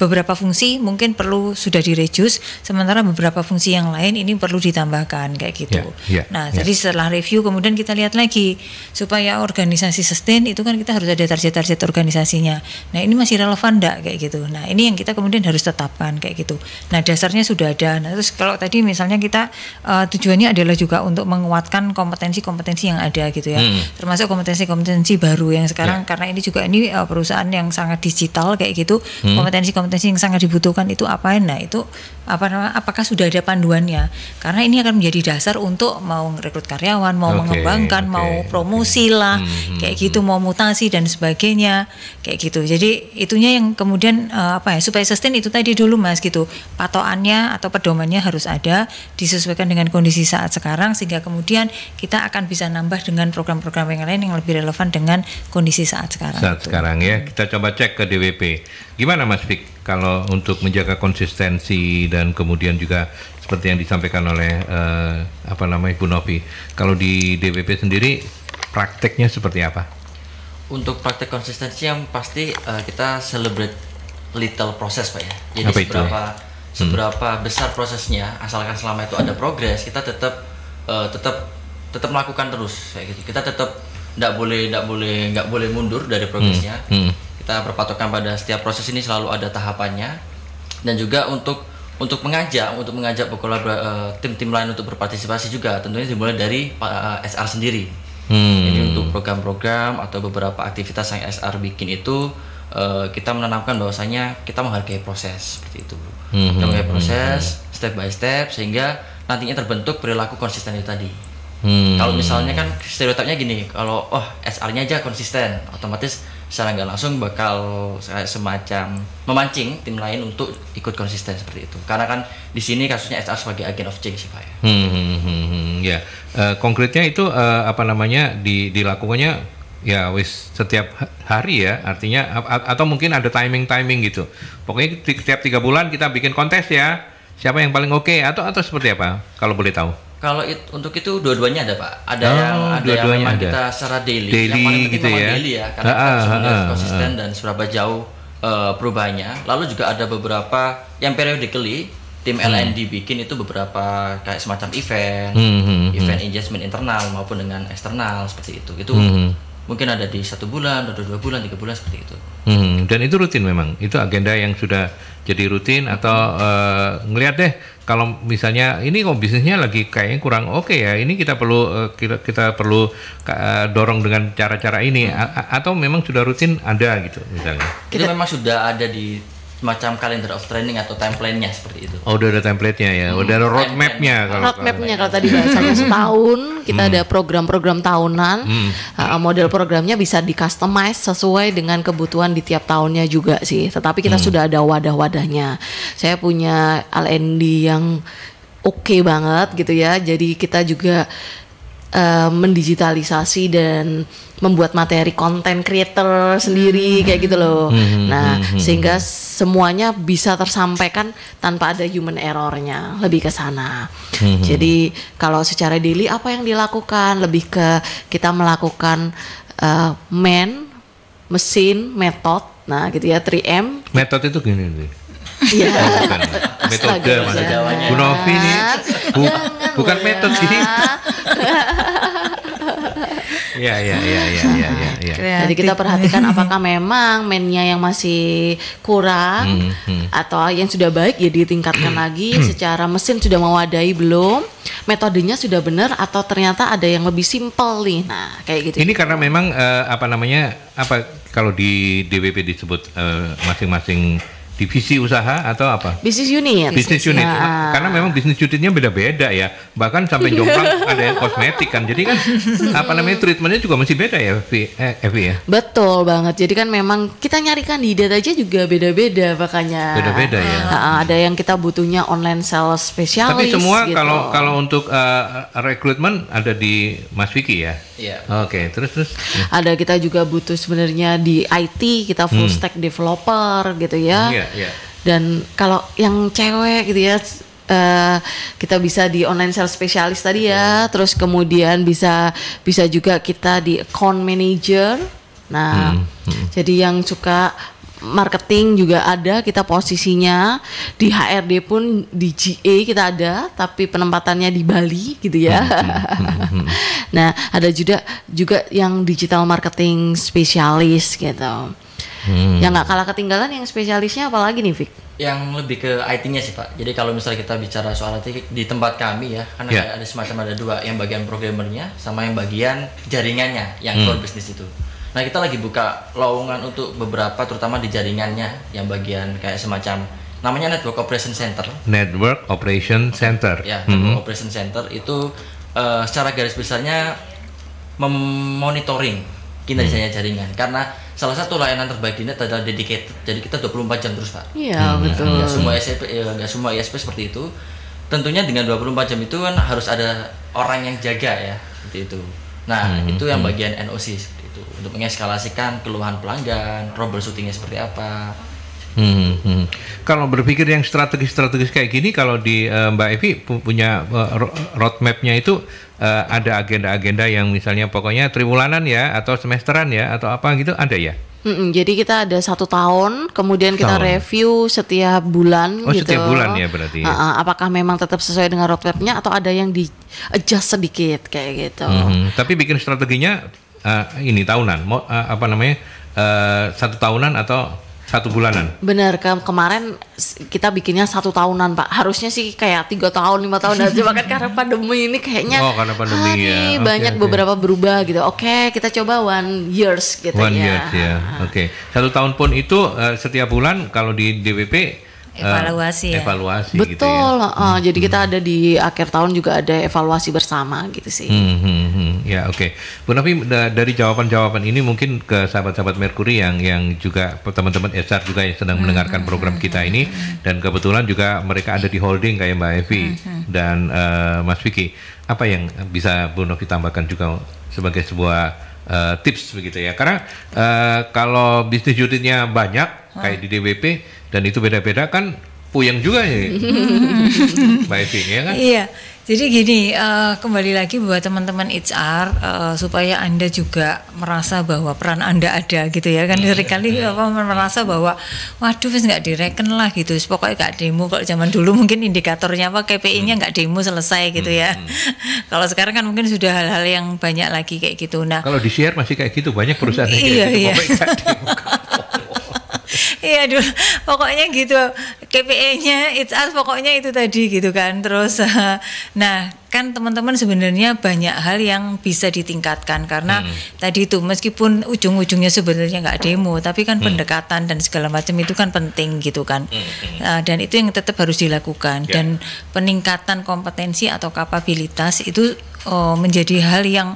beberapa fungsi mungkin perlu sudah direduce sementara beberapa fungsi yang lain ini perlu ditambahkan kayak gitu. Yeah, yeah, nah, yeah. jadi setelah review kemudian kita lihat lagi supaya organisasi sustain itu kan kita harus ada target-target organisasinya. Nah, ini masih relevan enggak kayak gitu. Nah, ini yang kita kemudian harus tetapkan kayak gitu. Nah, dasarnya sudah ada. Nah, terus kalau tadi misalnya kita uh, tujuannya adalah juga untuk menguatkan kompetensi-kompetensi yang ada gitu ya. mm. Termasuk kompetensi-kompetensi baru yang sekarang yeah. karena ini juga ini uh, perusahaan yang sangat digital kayak gitu. Hmm. Kompetensi-kompetensi mm kompetensi yang sangat dibutuhkan itu apa? Nah itu apa Apakah sudah ada panduannya? Karena ini akan menjadi dasar untuk mau rekrut karyawan, mau okay, mengembangkan, okay, mau promosi okay. lah, hmm, kayak hmm, gitu, hmm. mau mutasi dan sebagainya, kayak gitu. Jadi itunya yang kemudian uh, apa ya supaya sustain itu tadi dulu mas gitu. Patoannya atau pedomannya harus ada disesuaikan dengan kondisi saat sekarang sehingga kemudian kita akan bisa nambah dengan program-program yang lain yang lebih relevan dengan kondisi saat sekarang. Saat itu. sekarang ya kita coba cek ke DWP. Gimana Mas Fik? kalau untuk menjaga konsistensi dan kemudian juga seperti yang disampaikan oleh uh, apa namanya Bu Novi, kalau di DPP sendiri prakteknya seperti apa? Untuk praktek konsistensi yang pasti uh, kita celebrate little proses pak ya. Jadi apa itu? seberapa hmm. seberapa hmm. besar prosesnya, asalkan selama itu ada progres, kita tetap uh, tetap tetap melakukan terus gitu. Kita tetap tidak boleh tidak boleh nggak boleh mundur dari hmm. progresnya. Hmm. Hmm kita berpatokan pada setiap proses ini selalu ada tahapannya dan juga untuk untuk mengajak untuk mengajak eh, tim-tim lain untuk berpartisipasi juga tentunya dimulai dari uh, eh, SR sendiri hmm. jadi untuk program-program atau beberapa aktivitas yang SR bikin itu eh, kita menanamkan bahwasanya kita menghargai proses seperti itu hmm. kita menghargai hmm, proses hmm, hmm. step by step sehingga nantinya terbentuk perilaku konsisten itu tadi hmm. kalau misalnya kan stereotipnya gini kalau oh SR-nya aja konsisten otomatis secara nggak langsung bakal semacam memancing tim lain untuk ikut konsisten seperti itu. Karena kan di sini kasusnya SR sebagai agent of change sih pak ya. Hmm, hmm, hmm, hmm, hmm ya. Yeah. Uh, konkretnya itu uh, apa namanya di, dilakukannya ya wis setiap hari ya artinya atau mungkin ada timing timing gitu. Pokoknya setiap tiga bulan kita bikin kontes ya siapa yang paling oke okay, atau atau seperti apa kalau boleh tahu. Kalau it, untuk itu dua-duanya ada pak. Ada oh, yang ada dua yang memang ada. kita secara daily, daily yang paling gitu ya? daily ya, karena ah, kita sudah ah, ah, konsisten ah, dan Surabaya jauh uh, perubahannya. Lalu juga ada beberapa yang periodically tim hmm. LND bikin itu beberapa kayak semacam event, hmm, hmm, hmm. event hmm. engagement internal maupun dengan eksternal seperti itu. Itu hmm. hmm. mungkin ada di satu bulan, atau dua bulan, tiga bulan seperti itu. Hmm, hmm. Dan itu rutin memang. Itu agenda yang sudah jadi rutin atau uh, ngelihat deh kalau misalnya ini kok bisnisnya lagi kayaknya kurang oke okay ya ini kita perlu eh, kita, kita perlu eh, dorong dengan cara-cara ini hmm. atau memang sudah rutin ada gitu misalnya itu memang sudah ada di semacam kalender of training atau template-nya seperti itu. Oh, udah ada template-nya ya. Hmm. Udah ada roadmap-nya kalau roadmap-nya kalau tadi bahasanya [laughs] setahun, kita hmm. ada program-program tahunan. Hmm. Uh, model programnya bisa di customize sesuai dengan kebutuhan di tiap tahunnya juga sih. Tetapi kita hmm. sudah ada wadah-wadahnya. Saya punya LND yang oke okay banget gitu ya. Jadi kita juga uh, mendigitalisasi dan membuat materi konten creator sendiri kayak gitu loh. Hmm. hmm, hmm nah, hmm, hmm. sehingga semuanya bisa tersampaikan tanpa ada human errornya, lebih ke sana. Hmm. Jadi kalau secara daily apa yang dilakukan? Lebih ke kita melakukan uh, eh, man, mesin, metode. Nah, gitu ya 3M. Metode itu gini nih. Iya. metode Bu Novi nih. Bu, bukan metode sih. Iya iya iya iya iya iya. Nah, iya. Jadi kita perhatikan apakah memang mainnya yang masih kurang hmm, hmm. atau yang sudah baik ya ditingkatkan [clears throat] lagi secara mesin sudah mewadahi belum? Metodenya sudah benar atau ternyata ada yang lebih simpel nih. Nah, kayak gitu. Ini karena memang uh, apa namanya? apa kalau di DWP disebut eh, masing-masing uh, masing -masing divisi usaha atau apa? Bisnis unit. Bisnis unit. Ya. Karena memang bisnis unitnya beda-beda ya. Bahkan sampai jomblo [laughs] ada yang kosmetik kan. Jadi kan apa namanya treatmentnya juga masih beda ya, eh, Evi eh, ya. Betul banget. Jadi kan memang kita nyari data aja juga beda-beda makanya. Beda-beda ya. Nah, ada yang kita butuhnya online sales spesialis. Tapi semua gitu. kalau kalau untuk uh, rekrutmen ada di Mas Vicky ya. Iya. Oke, okay, terus terus. Ada kita juga butuh sebenarnya di IT kita full hmm. stack developer gitu ya. Yeah yeah. dan kalau yang cewek gitu ya Uh, kita bisa di online sales spesialis tadi ya, yeah. terus kemudian bisa bisa juga kita di account manager. Nah, hmm. Hmm. jadi yang suka marketing juga ada kita posisinya di HRD pun di GA kita ada tapi penempatannya di Bali gitu ya. Hmm, hmm, hmm, [laughs] nah, ada juga juga yang digital marketing spesialis gitu hmm. yang nggak kalah ketinggalan yang spesialisnya apalagi nih Vic yang lebih ke IT-nya sih Pak. Jadi kalau misalnya kita bicara soal IT di tempat kami ya, karena yeah. ada, semacam ada dua, yang bagian programmernya sama yang bagian jaringannya, yang hmm. core bisnis itu. Nah kita lagi buka lowongan untuk beberapa, terutama di jaringannya, yang bagian kayak semacam namanya Network Operation Center. Network Operation Center. Ya, Network mm -hmm. Operation Center itu uh, secara garis besarnya memonitoring kinerjanya hmm. jaringan karena salah satu layanan terbaik di net adalah dedicated jadi kita 24 jam terus pak iya hmm. betul nggak semua ISP eh, nggak semua ISP seperti itu tentunya dengan 24 jam itu kan harus ada orang yang jaga ya seperti itu nah hmm. itu yang hmm. bagian NOC seperti itu untuk mengeskalasikan keluhan pelanggan troubleshootingnya seperti apa hmm, hmm, hmm. Kalau berpikir yang strategis-strategis kayak gini, kalau di uh, Mbak Evi punya uh, roadmapnya itu uh, ada agenda-agenda yang misalnya pokoknya triwulanan ya atau semesteran ya atau apa gitu ada ya? Mm-mm, jadi kita ada satu tahun, kemudian kita tahun. review setiap bulan oh, gitu. Setiap bulan ya berarti. Ya. Uh-uh, apakah memang tetap sesuai dengan roadmapnya atau ada yang di adjust sedikit kayak gitu? Mm-hmm. Tapi bikin strateginya uh, ini tahunan, mau uh, eh, apa namanya uh, satu tahunan atau satu bulanan. Benar, ke kemarin kita bikinnya satu tahunan pak. Harusnya sih kayak tiga tahun, lima tahun aja. Bahkan karena pandemi ini kayaknya oh, karena pandemi, ya. okay, banyak okay. beberapa berubah gitu. Oke, okay, kita coba one years gitu one ya. One years ya. Oke, okay. satu tahun pun itu uh, setiap bulan kalau di DWP Eh, evaluasi uh, ya. Evaluasi Betul. gitu ya. Uh, hmm. Jadi kita ada di akhir tahun juga ada evaluasi bersama gitu sih. Hmm, hmm, hmm. Ya, oke. Okay. Bu Novi dari jawaban-jawaban ini mungkin ke sahabat-sahabat Merkuri yang yang juga teman-teman HR juga yang sedang hmm, mendengarkan hmm, program hmm, kita hmm, ini hmm. dan kebetulan juga mereka ada di holding kayak Mbak Evi hmm, hmm. dan uh, Mas Vicky. Apa yang bisa Bu Novi tambahkan juga sebagai sebuah uh, tips begitu ya. Karena uh, kalau bisnis unitnya banyak Hah? kayak di DWP dan itu beda-beda kan puyeng juga ya. Mbak [laughs] ya kan? Iya. Jadi gini, uh, kembali lagi buat teman-teman HR uh, eh, supaya Anda juga merasa bahwa peran Anda ada gitu ya kan iya, kali iya. apa merasa bahwa waduh nggak direken lah gitu. Pokoknya nggak demo kalau zaman dulu mungkin indikatornya apa KPI-nya hmm. nggak demo selesai gitu ya. Hmm, hmm. kalau sekarang kan mungkin sudah hal-hal yang banyak lagi kayak gitu. Nah, kalau di share masih kayak gitu banyak perusahaan yang iya, kayak gitu. Iya. [laughs] iya dulu pokoknya gitu KPE-nya it's all pokoknya itu tadi gitu kan terus [laughs] nah kan teman-teman sebenarnya banyak hal yang bisa ditingkatkan karena hmm. tadi itu meskipun ujung-ujungnya sebenarnya nggak demo tapi kan hmm. pendekatan dan segala macam itu kan penting gitu kan hmm. uh, dan itu yang tetap harus dilakukan yeah. dan peningkatan kompetensi atau kapabilitas itu uh, menjadi hal yang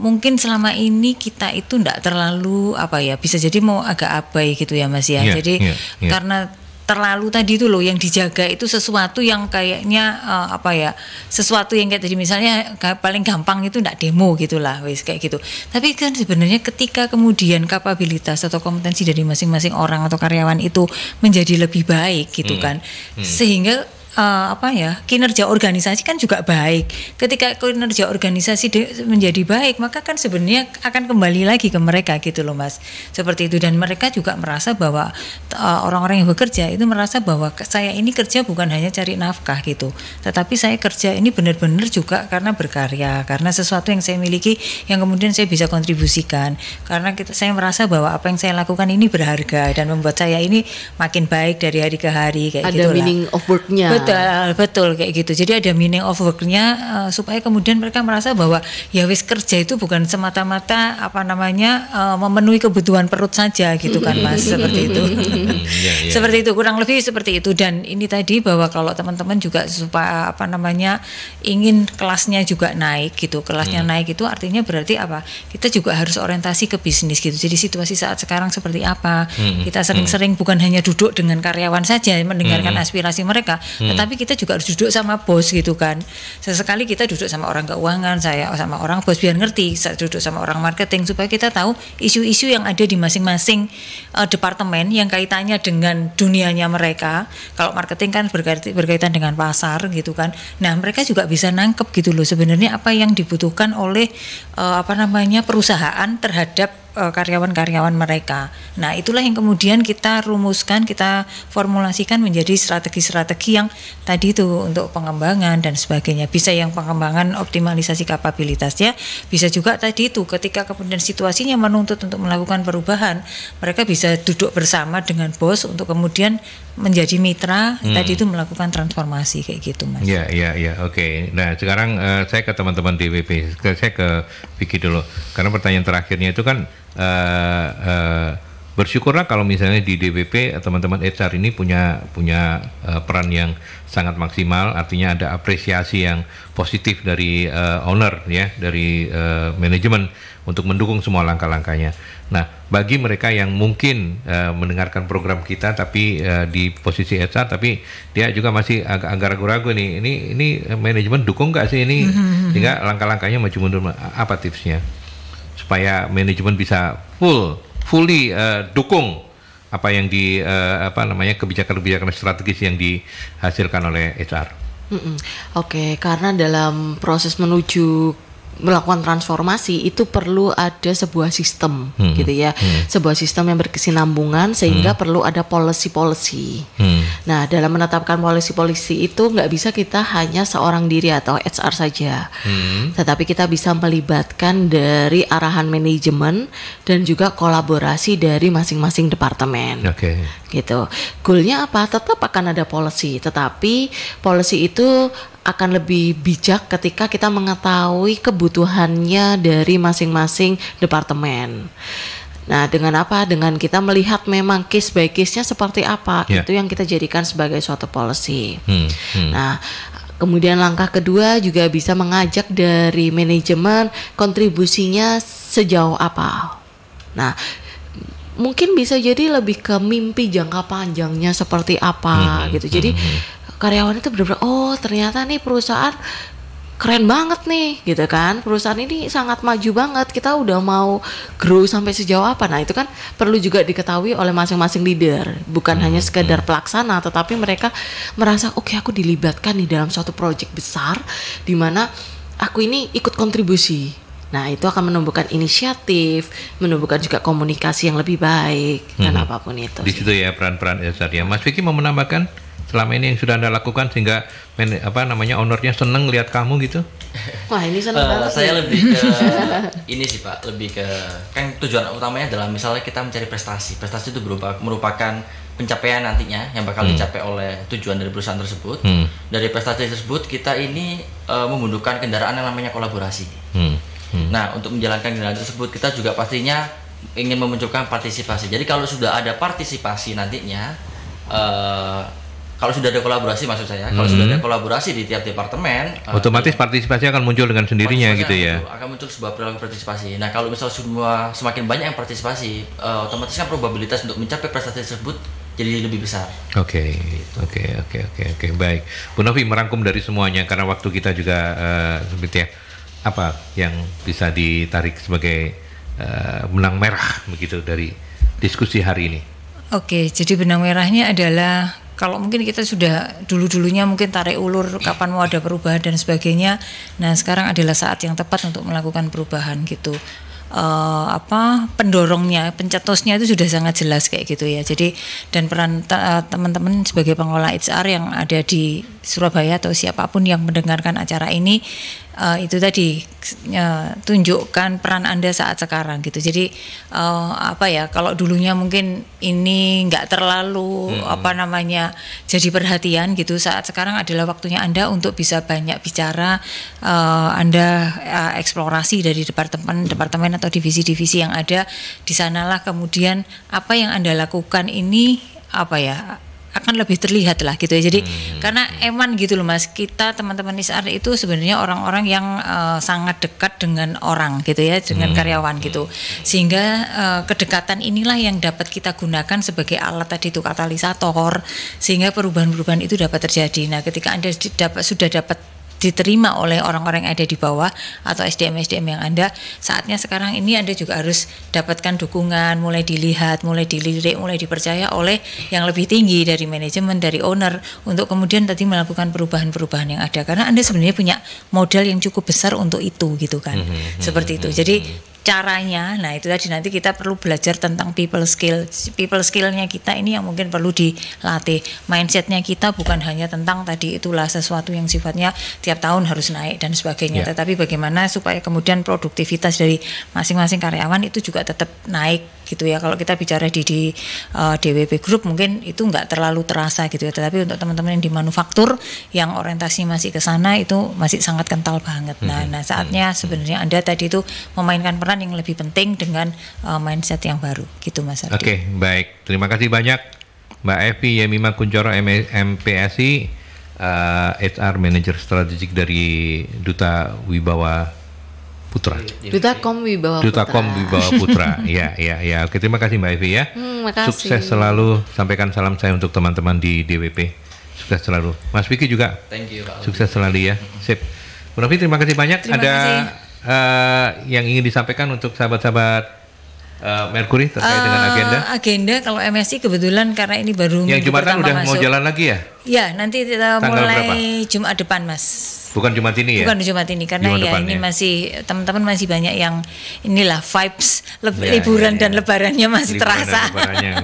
mungkin selama ini kita itu tidak terlalu apa ya bisa jadi mau agak abai gitu ya Mas ya. Yeah, jadi yeah, yeah. karena terlalu tadi itu loh yang dijaga itu sesuatu yang kayaknya uh, apa ya sesuatu yang kayak tadi misalnya paling gampang itu tidak demo gitulah wis kayak gitu tapi kan sebenarnya ketika kemudian kapabilitas atau kompetensi dari masing-masing orang atau karyawan itu menjadi lebih baik gitu hmm. kan hmm. sehingga uh, apa ya kinerja organisasi kan juga baik. Ketika kinerja organisasi menjadi baik, maka kan sebenarnya akan kembali lagi ke mereka gitu loh mas. Seperti itu dan mereka juga merasa bahwa eh, orang-orang uh, yang bekerja itu merasa bahwa saya ini kerja bukan hanya cari nafkah gitu, tetapi saya kerja ini benar-benar juga karena berkarya, karena sesuatu yang saya miliki yang kemudian saya bisa kontribusikan. Karena kita, saya merasa bahwa apa yang saya lakukan ini berharga dan membuat saya ini makin baik dari hari ke hari kayak Ada gitulah. meaning of worknya betul betul kayak gitu jadi ada meaning of worknya uh, supaya kemudian mereka merasa bahwa ya wis kerja itu bukan semata-mata apa namanya uh, memenuhi kebutuhan perut saja gitu kan mas mm-hmm. seperti itu mm-hmm. [laughs] Mm-hmm. Iya, iya, iya. seperti itu kurang lebih seperti itu dan ini tadi bahwa kalau teman-teman juga supaya apa namanya ingin kelasnya juga naik gitu kelasnya hmm. naik itu artinya berarti apa kita juga harus orientasi ke bisnis gitu jadi situasi saat sekarang seperti apa hmm. kita sering-sering hmm. bukan hanya duduk dengan karyawan saja mendengarkan hmm. aspirasi mereka hmm. Hmm. tapi kita juga harus duduk sama bos gitu kan. Sesekali kita duduk sama orang keuangan, saya sama orang bos biar ngerti, saya duduk sama orang marketing supaya kita tahu isu-isu yang ada di masing-masing uh, departemen yang kaitannya dengan dunianya mereka. Kalau marketing kan berkaitan, berkaitan dengan pasar gitu kan. Nah, mereka juga bisa nangkep gitu loh sebenarnya apa yang dibutuhkan oleh uh, apa namanya perusahaan terhadap Eh, karyawan-karyawan mereka. Nah, itulah yang kemudian kita rumuskan, kita formulasikan menjadi strategi-strategi yang tadi itu untuk pengembangan dan sebagainya. Bisa yang pengembangan optimalisasi kapabilitas ya, bisa juga tadi itu ketika kemudian situasinya menuntut untuk melakukan perubahan, mereka bisa duduk bersama dengan bos untuk kemudian menjadi mitra hmm. tadi itu melakukan transformasi kayak gitu, Mas. Iya, iya, iya. Oke. Nah, sekarang uh, saya ke teman-teman DWP, saya ke Vicky dulu. Karena pertanyaan terakhirnya itu kan uh, uh, bersyukurlah kalau misalnya di DPP eh, teman-teman HR ini punya punya uh, peran yang sangat maksimal artinya ada apresiasi yang positif dari uh, owner ya dari uh, manajemen untuk mendukung semua langkah-langkahnya. Nah, bagi mereka yang mungkin uh, mendengarkan program kita tapi uh, di posisi HR tapi dia juga masih agak agak ragu-ragu nih. Ini ini manajemen dukung nggak sih ini mm-hmm. sehingga langkah-langkahnya maju mundur apa tipsnya? supaya manajemen bisa full fully uh, dukung apa yang di uh, apa namanya kebijakan-kebijakan strategis yang dihasilkan oleh HR. Mm -mm. Oke, okay, karena dalam proses menuju melakukan transformasi itu perlu ada sebuah sistem hmm. gitu ya hmm. sebuah sistem yang berkesinambungan sehingga hmm. perlu ada policy policy hmm. nah dalam menetapkan policy policy itu nggak bisa kita hanya seorang diri atau HR saja hmm. tetapi kita bisa melibatkan dari arahan manajemen dan juga kolaborasi dari masing-masing departemen okay. gitu goalnya apa tetap akan ada policy tetapi policy itu akan lebih bijak ketika kita mengetahui kebutuhannya dari masing-masing departemen. Nah, dengan apa? Dengan kita melihat memang case by case-nya seperti apa, yeah. itu yang kita jadikan sebagai suatu policy. Hmm, hmm. Nah, kemudian langkah kedua juga bisa mengajak dari manajemen kontribusinya sejauh apa. Nah, mungkin bisa jadi lebih ke mimpi jangka panjangnya seperti apa hmm, hmm gitu. Jadi hmm, hmm karyawan itu benar-benar oh ternyata nih perusahaan keren banget nih gitu kan perusahaan ini sangat maju banget kita udah mau grow sampai sejauh apa nah itu kan perlu juga diketahui oleh masing-masing leader bukan hmm. hanya sekedar hmm. pelaksana tetapi mereka merasa oke okay, aku dilibatkan di dalam suatu proyek besar di mana aku ini ikut kontribusi Nah, itu akan menumbuhkan inisiatif, menumbuhkan juga komunikasi yang lebih baik, hmm. dan apapun itu. Di situ ya peran-peran Elsa ya. Mas Vicky mau menambahkan? selama ini yang sudah anda lakukan sehingga men, apa namanya ownernya seneng lihat kamu gitu? Wah ini seneng uh, Saya ya. lebih ke [laughs] ini sih pak, lebih ke kan tujuan utamanya adalah misalnya kita mencari prestasi. Prestasi itu berupa merupakan pencapaian nantinya yang bakal hmm. dicapai oleh tujuan dari perusahaan tersebut. Hmm. Dari prestasi tersebut kita ini uh, membutuhkan kendaraan yang namanya kolaborasi. Hmm. Hmm. Nah untuk menjalankan kendaraan tersebut kita juga pastinya ingin memunculkan partisipasi. Jadi kalau sudah ada partisipasi nantinya uh, kalau sudah ada kolaborasi maksud saya kalau sudah ada hmm. kolaborasi di tiap departemen eh, otomatis uh, partisipasi akan muncul dengan sendirinya gitu ya akan muncul sebuah perilaku partisipasi nah kalau misal semua semakin banyak yang partisipasi uh, otomatis kan probabilitas untuk mencapai prestasi tersebut jadi lebih besar. Oke, oke, oke, oke, oke. Baik, Bu Novi merangkum dari semuanya karena waktu kita juga uh, ya apa yang bisa ditarik sebagai uh, benang merah begitu dari diskusi hari ini. Oke, jadi benang merahnya adalah kalau mungkin kita sudah dulu-dulunya mungkin tarik ulur kapan mau ada perubahan dan sebagainya. Nah, sekarang adalah saat yang tepat untuk melakukan perubahan gitu. Uh, apa pendorongnya, pencetusnya itu sudah sangat jelas kayak gitu ya. Jadi dan peran eh, teman-teman sebagai pengelola HR yang ada di Surabaya atau siapapun yang mendengarkan acara ini uh, itu tadi uh, tunjukkan peran anda saat sekarang gitu jadi uh, apa ya kalau dulunya mungkin ini nggak terlalu hmm. apa namanya jadi perhatian gitu saat sekarang adalah waktunya anda untuk bisa banyak bicara uh, anda uh, eksplorasi dari departemen departemen atau divisi-divisi yang ada di sanalah kemudian apa yang anda lakukan ini apa ya akan lebih terlihat lah gitu ya. Jadi hmm. karena eman gitu loh Mas, kita teman-teman di Nisar itu sebenarnya orang-orang yang uh, sangat dekat dengan orang gitu ya, dengan hmm. karyawan gitu. Hmm. Sehingga uh, kedekatan inilah yang dapat kita gunakan sebagai alat tadi itu katalisator sehingga perubahan-perubahan itu dapat terjadi. Nah, ketika Anda sudah dapat diterima oleh orang-orang yang ada di bawah atau SDM-SDM yang Anda, saatnya sekarang ini Anda juga harus dapatkan dukungan, mulai dilihat, mulai dilirik, mulai dipercaya oleh yang lebih tinggi dari manajemen, dari owner untuk kemudian tadi melakukan perubahan-perubahan yang ada karena Anda sebenarnya punya modal yang cukup besar untuk itu gitu kan. Mm -hmm. Seperti itu. Mm-hmm. Jadi caranya. Nah, itu tadi nanti kita perlu belajar tentang people skill. People skillnya kita ini yang mungkin perlu dilatih. Mindsetnya kita bukan hanya tentang tadi itulah sesuatu yang sifatnya tiap tahun harus naik dan sebagainya, yeah. tetapi bagaimana supaya kemudian produktivitas dari masing-masing karyawan itu juga tetap naik gitu ya. Kalau kita bicara di di uh, eh, DWP Group mungkin itu nggak terlalu terasa gitu ya, tetapi untuk teman-teman yang di manufaktur yang orientasi masih ke sana itu masih sangat kental banget. Nah, mm -hmm. nah saatnya mhm. sebenarnya Anda tadi itu memainkan peran yang lebih penting dengan uh, mindset yang baru gitu Mas Ardi. Oke, okay, baik. Terima kasih banyak Mbak Evi Yemima Kuncoro MPSI uh, HR Manager Strategik dari Duta Wibawa Putra. Duta Kom Wibawa Putra. Duta Kom Wibawa Putra. [laughs] ya, ya, ya. Oke, terima kasih Mbak Evi ya. Hmm, makasih. Sukses selalu. Sampaikan salam saya untuk teman-teman di DWP. Sukses selalu. Mas Vicky juga. Thank you. Pak Sukses selalu ya. Sip. Bu Novi, terima kasih banyak. Terima Ada kasih uh, yang ingin disampaikan untuk sahabat-sahabat Uh, eh, Mercury terkait uh, dengan eh, agenda? Agenda kalau MSI kebetulan karena ini baru yang Jumat kan udah masuk. mau jalan lagi ya? Ya nanti kita mulai berapa? Jumat depan mas. Bukan Jumat ini ya? Bukan Jumat ini karena ya ini masih teman-teman masih banyak yang inilah vibes ya, ya, liburan ya, ya. dan lebarannya masih liburan terasa. lebarannya.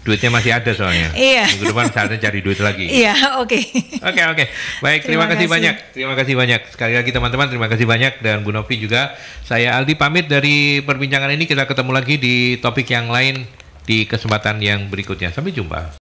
Duitnya masih ada soalnya. Iya. Minggu depan saatnya cari duit lagi. Iya, oke. Oke, oke. Baik, terima, terima kasih, kasih banyak. Terima kasih banyak. Sekali lagi teman-teman, terima kasih banyak dan Bu Novi juga. Saya Aldi pamit dari perbincangan ini kita ketemu lagi di topik yang lain di kesempatan yang berikutnya. Sampai jumpa.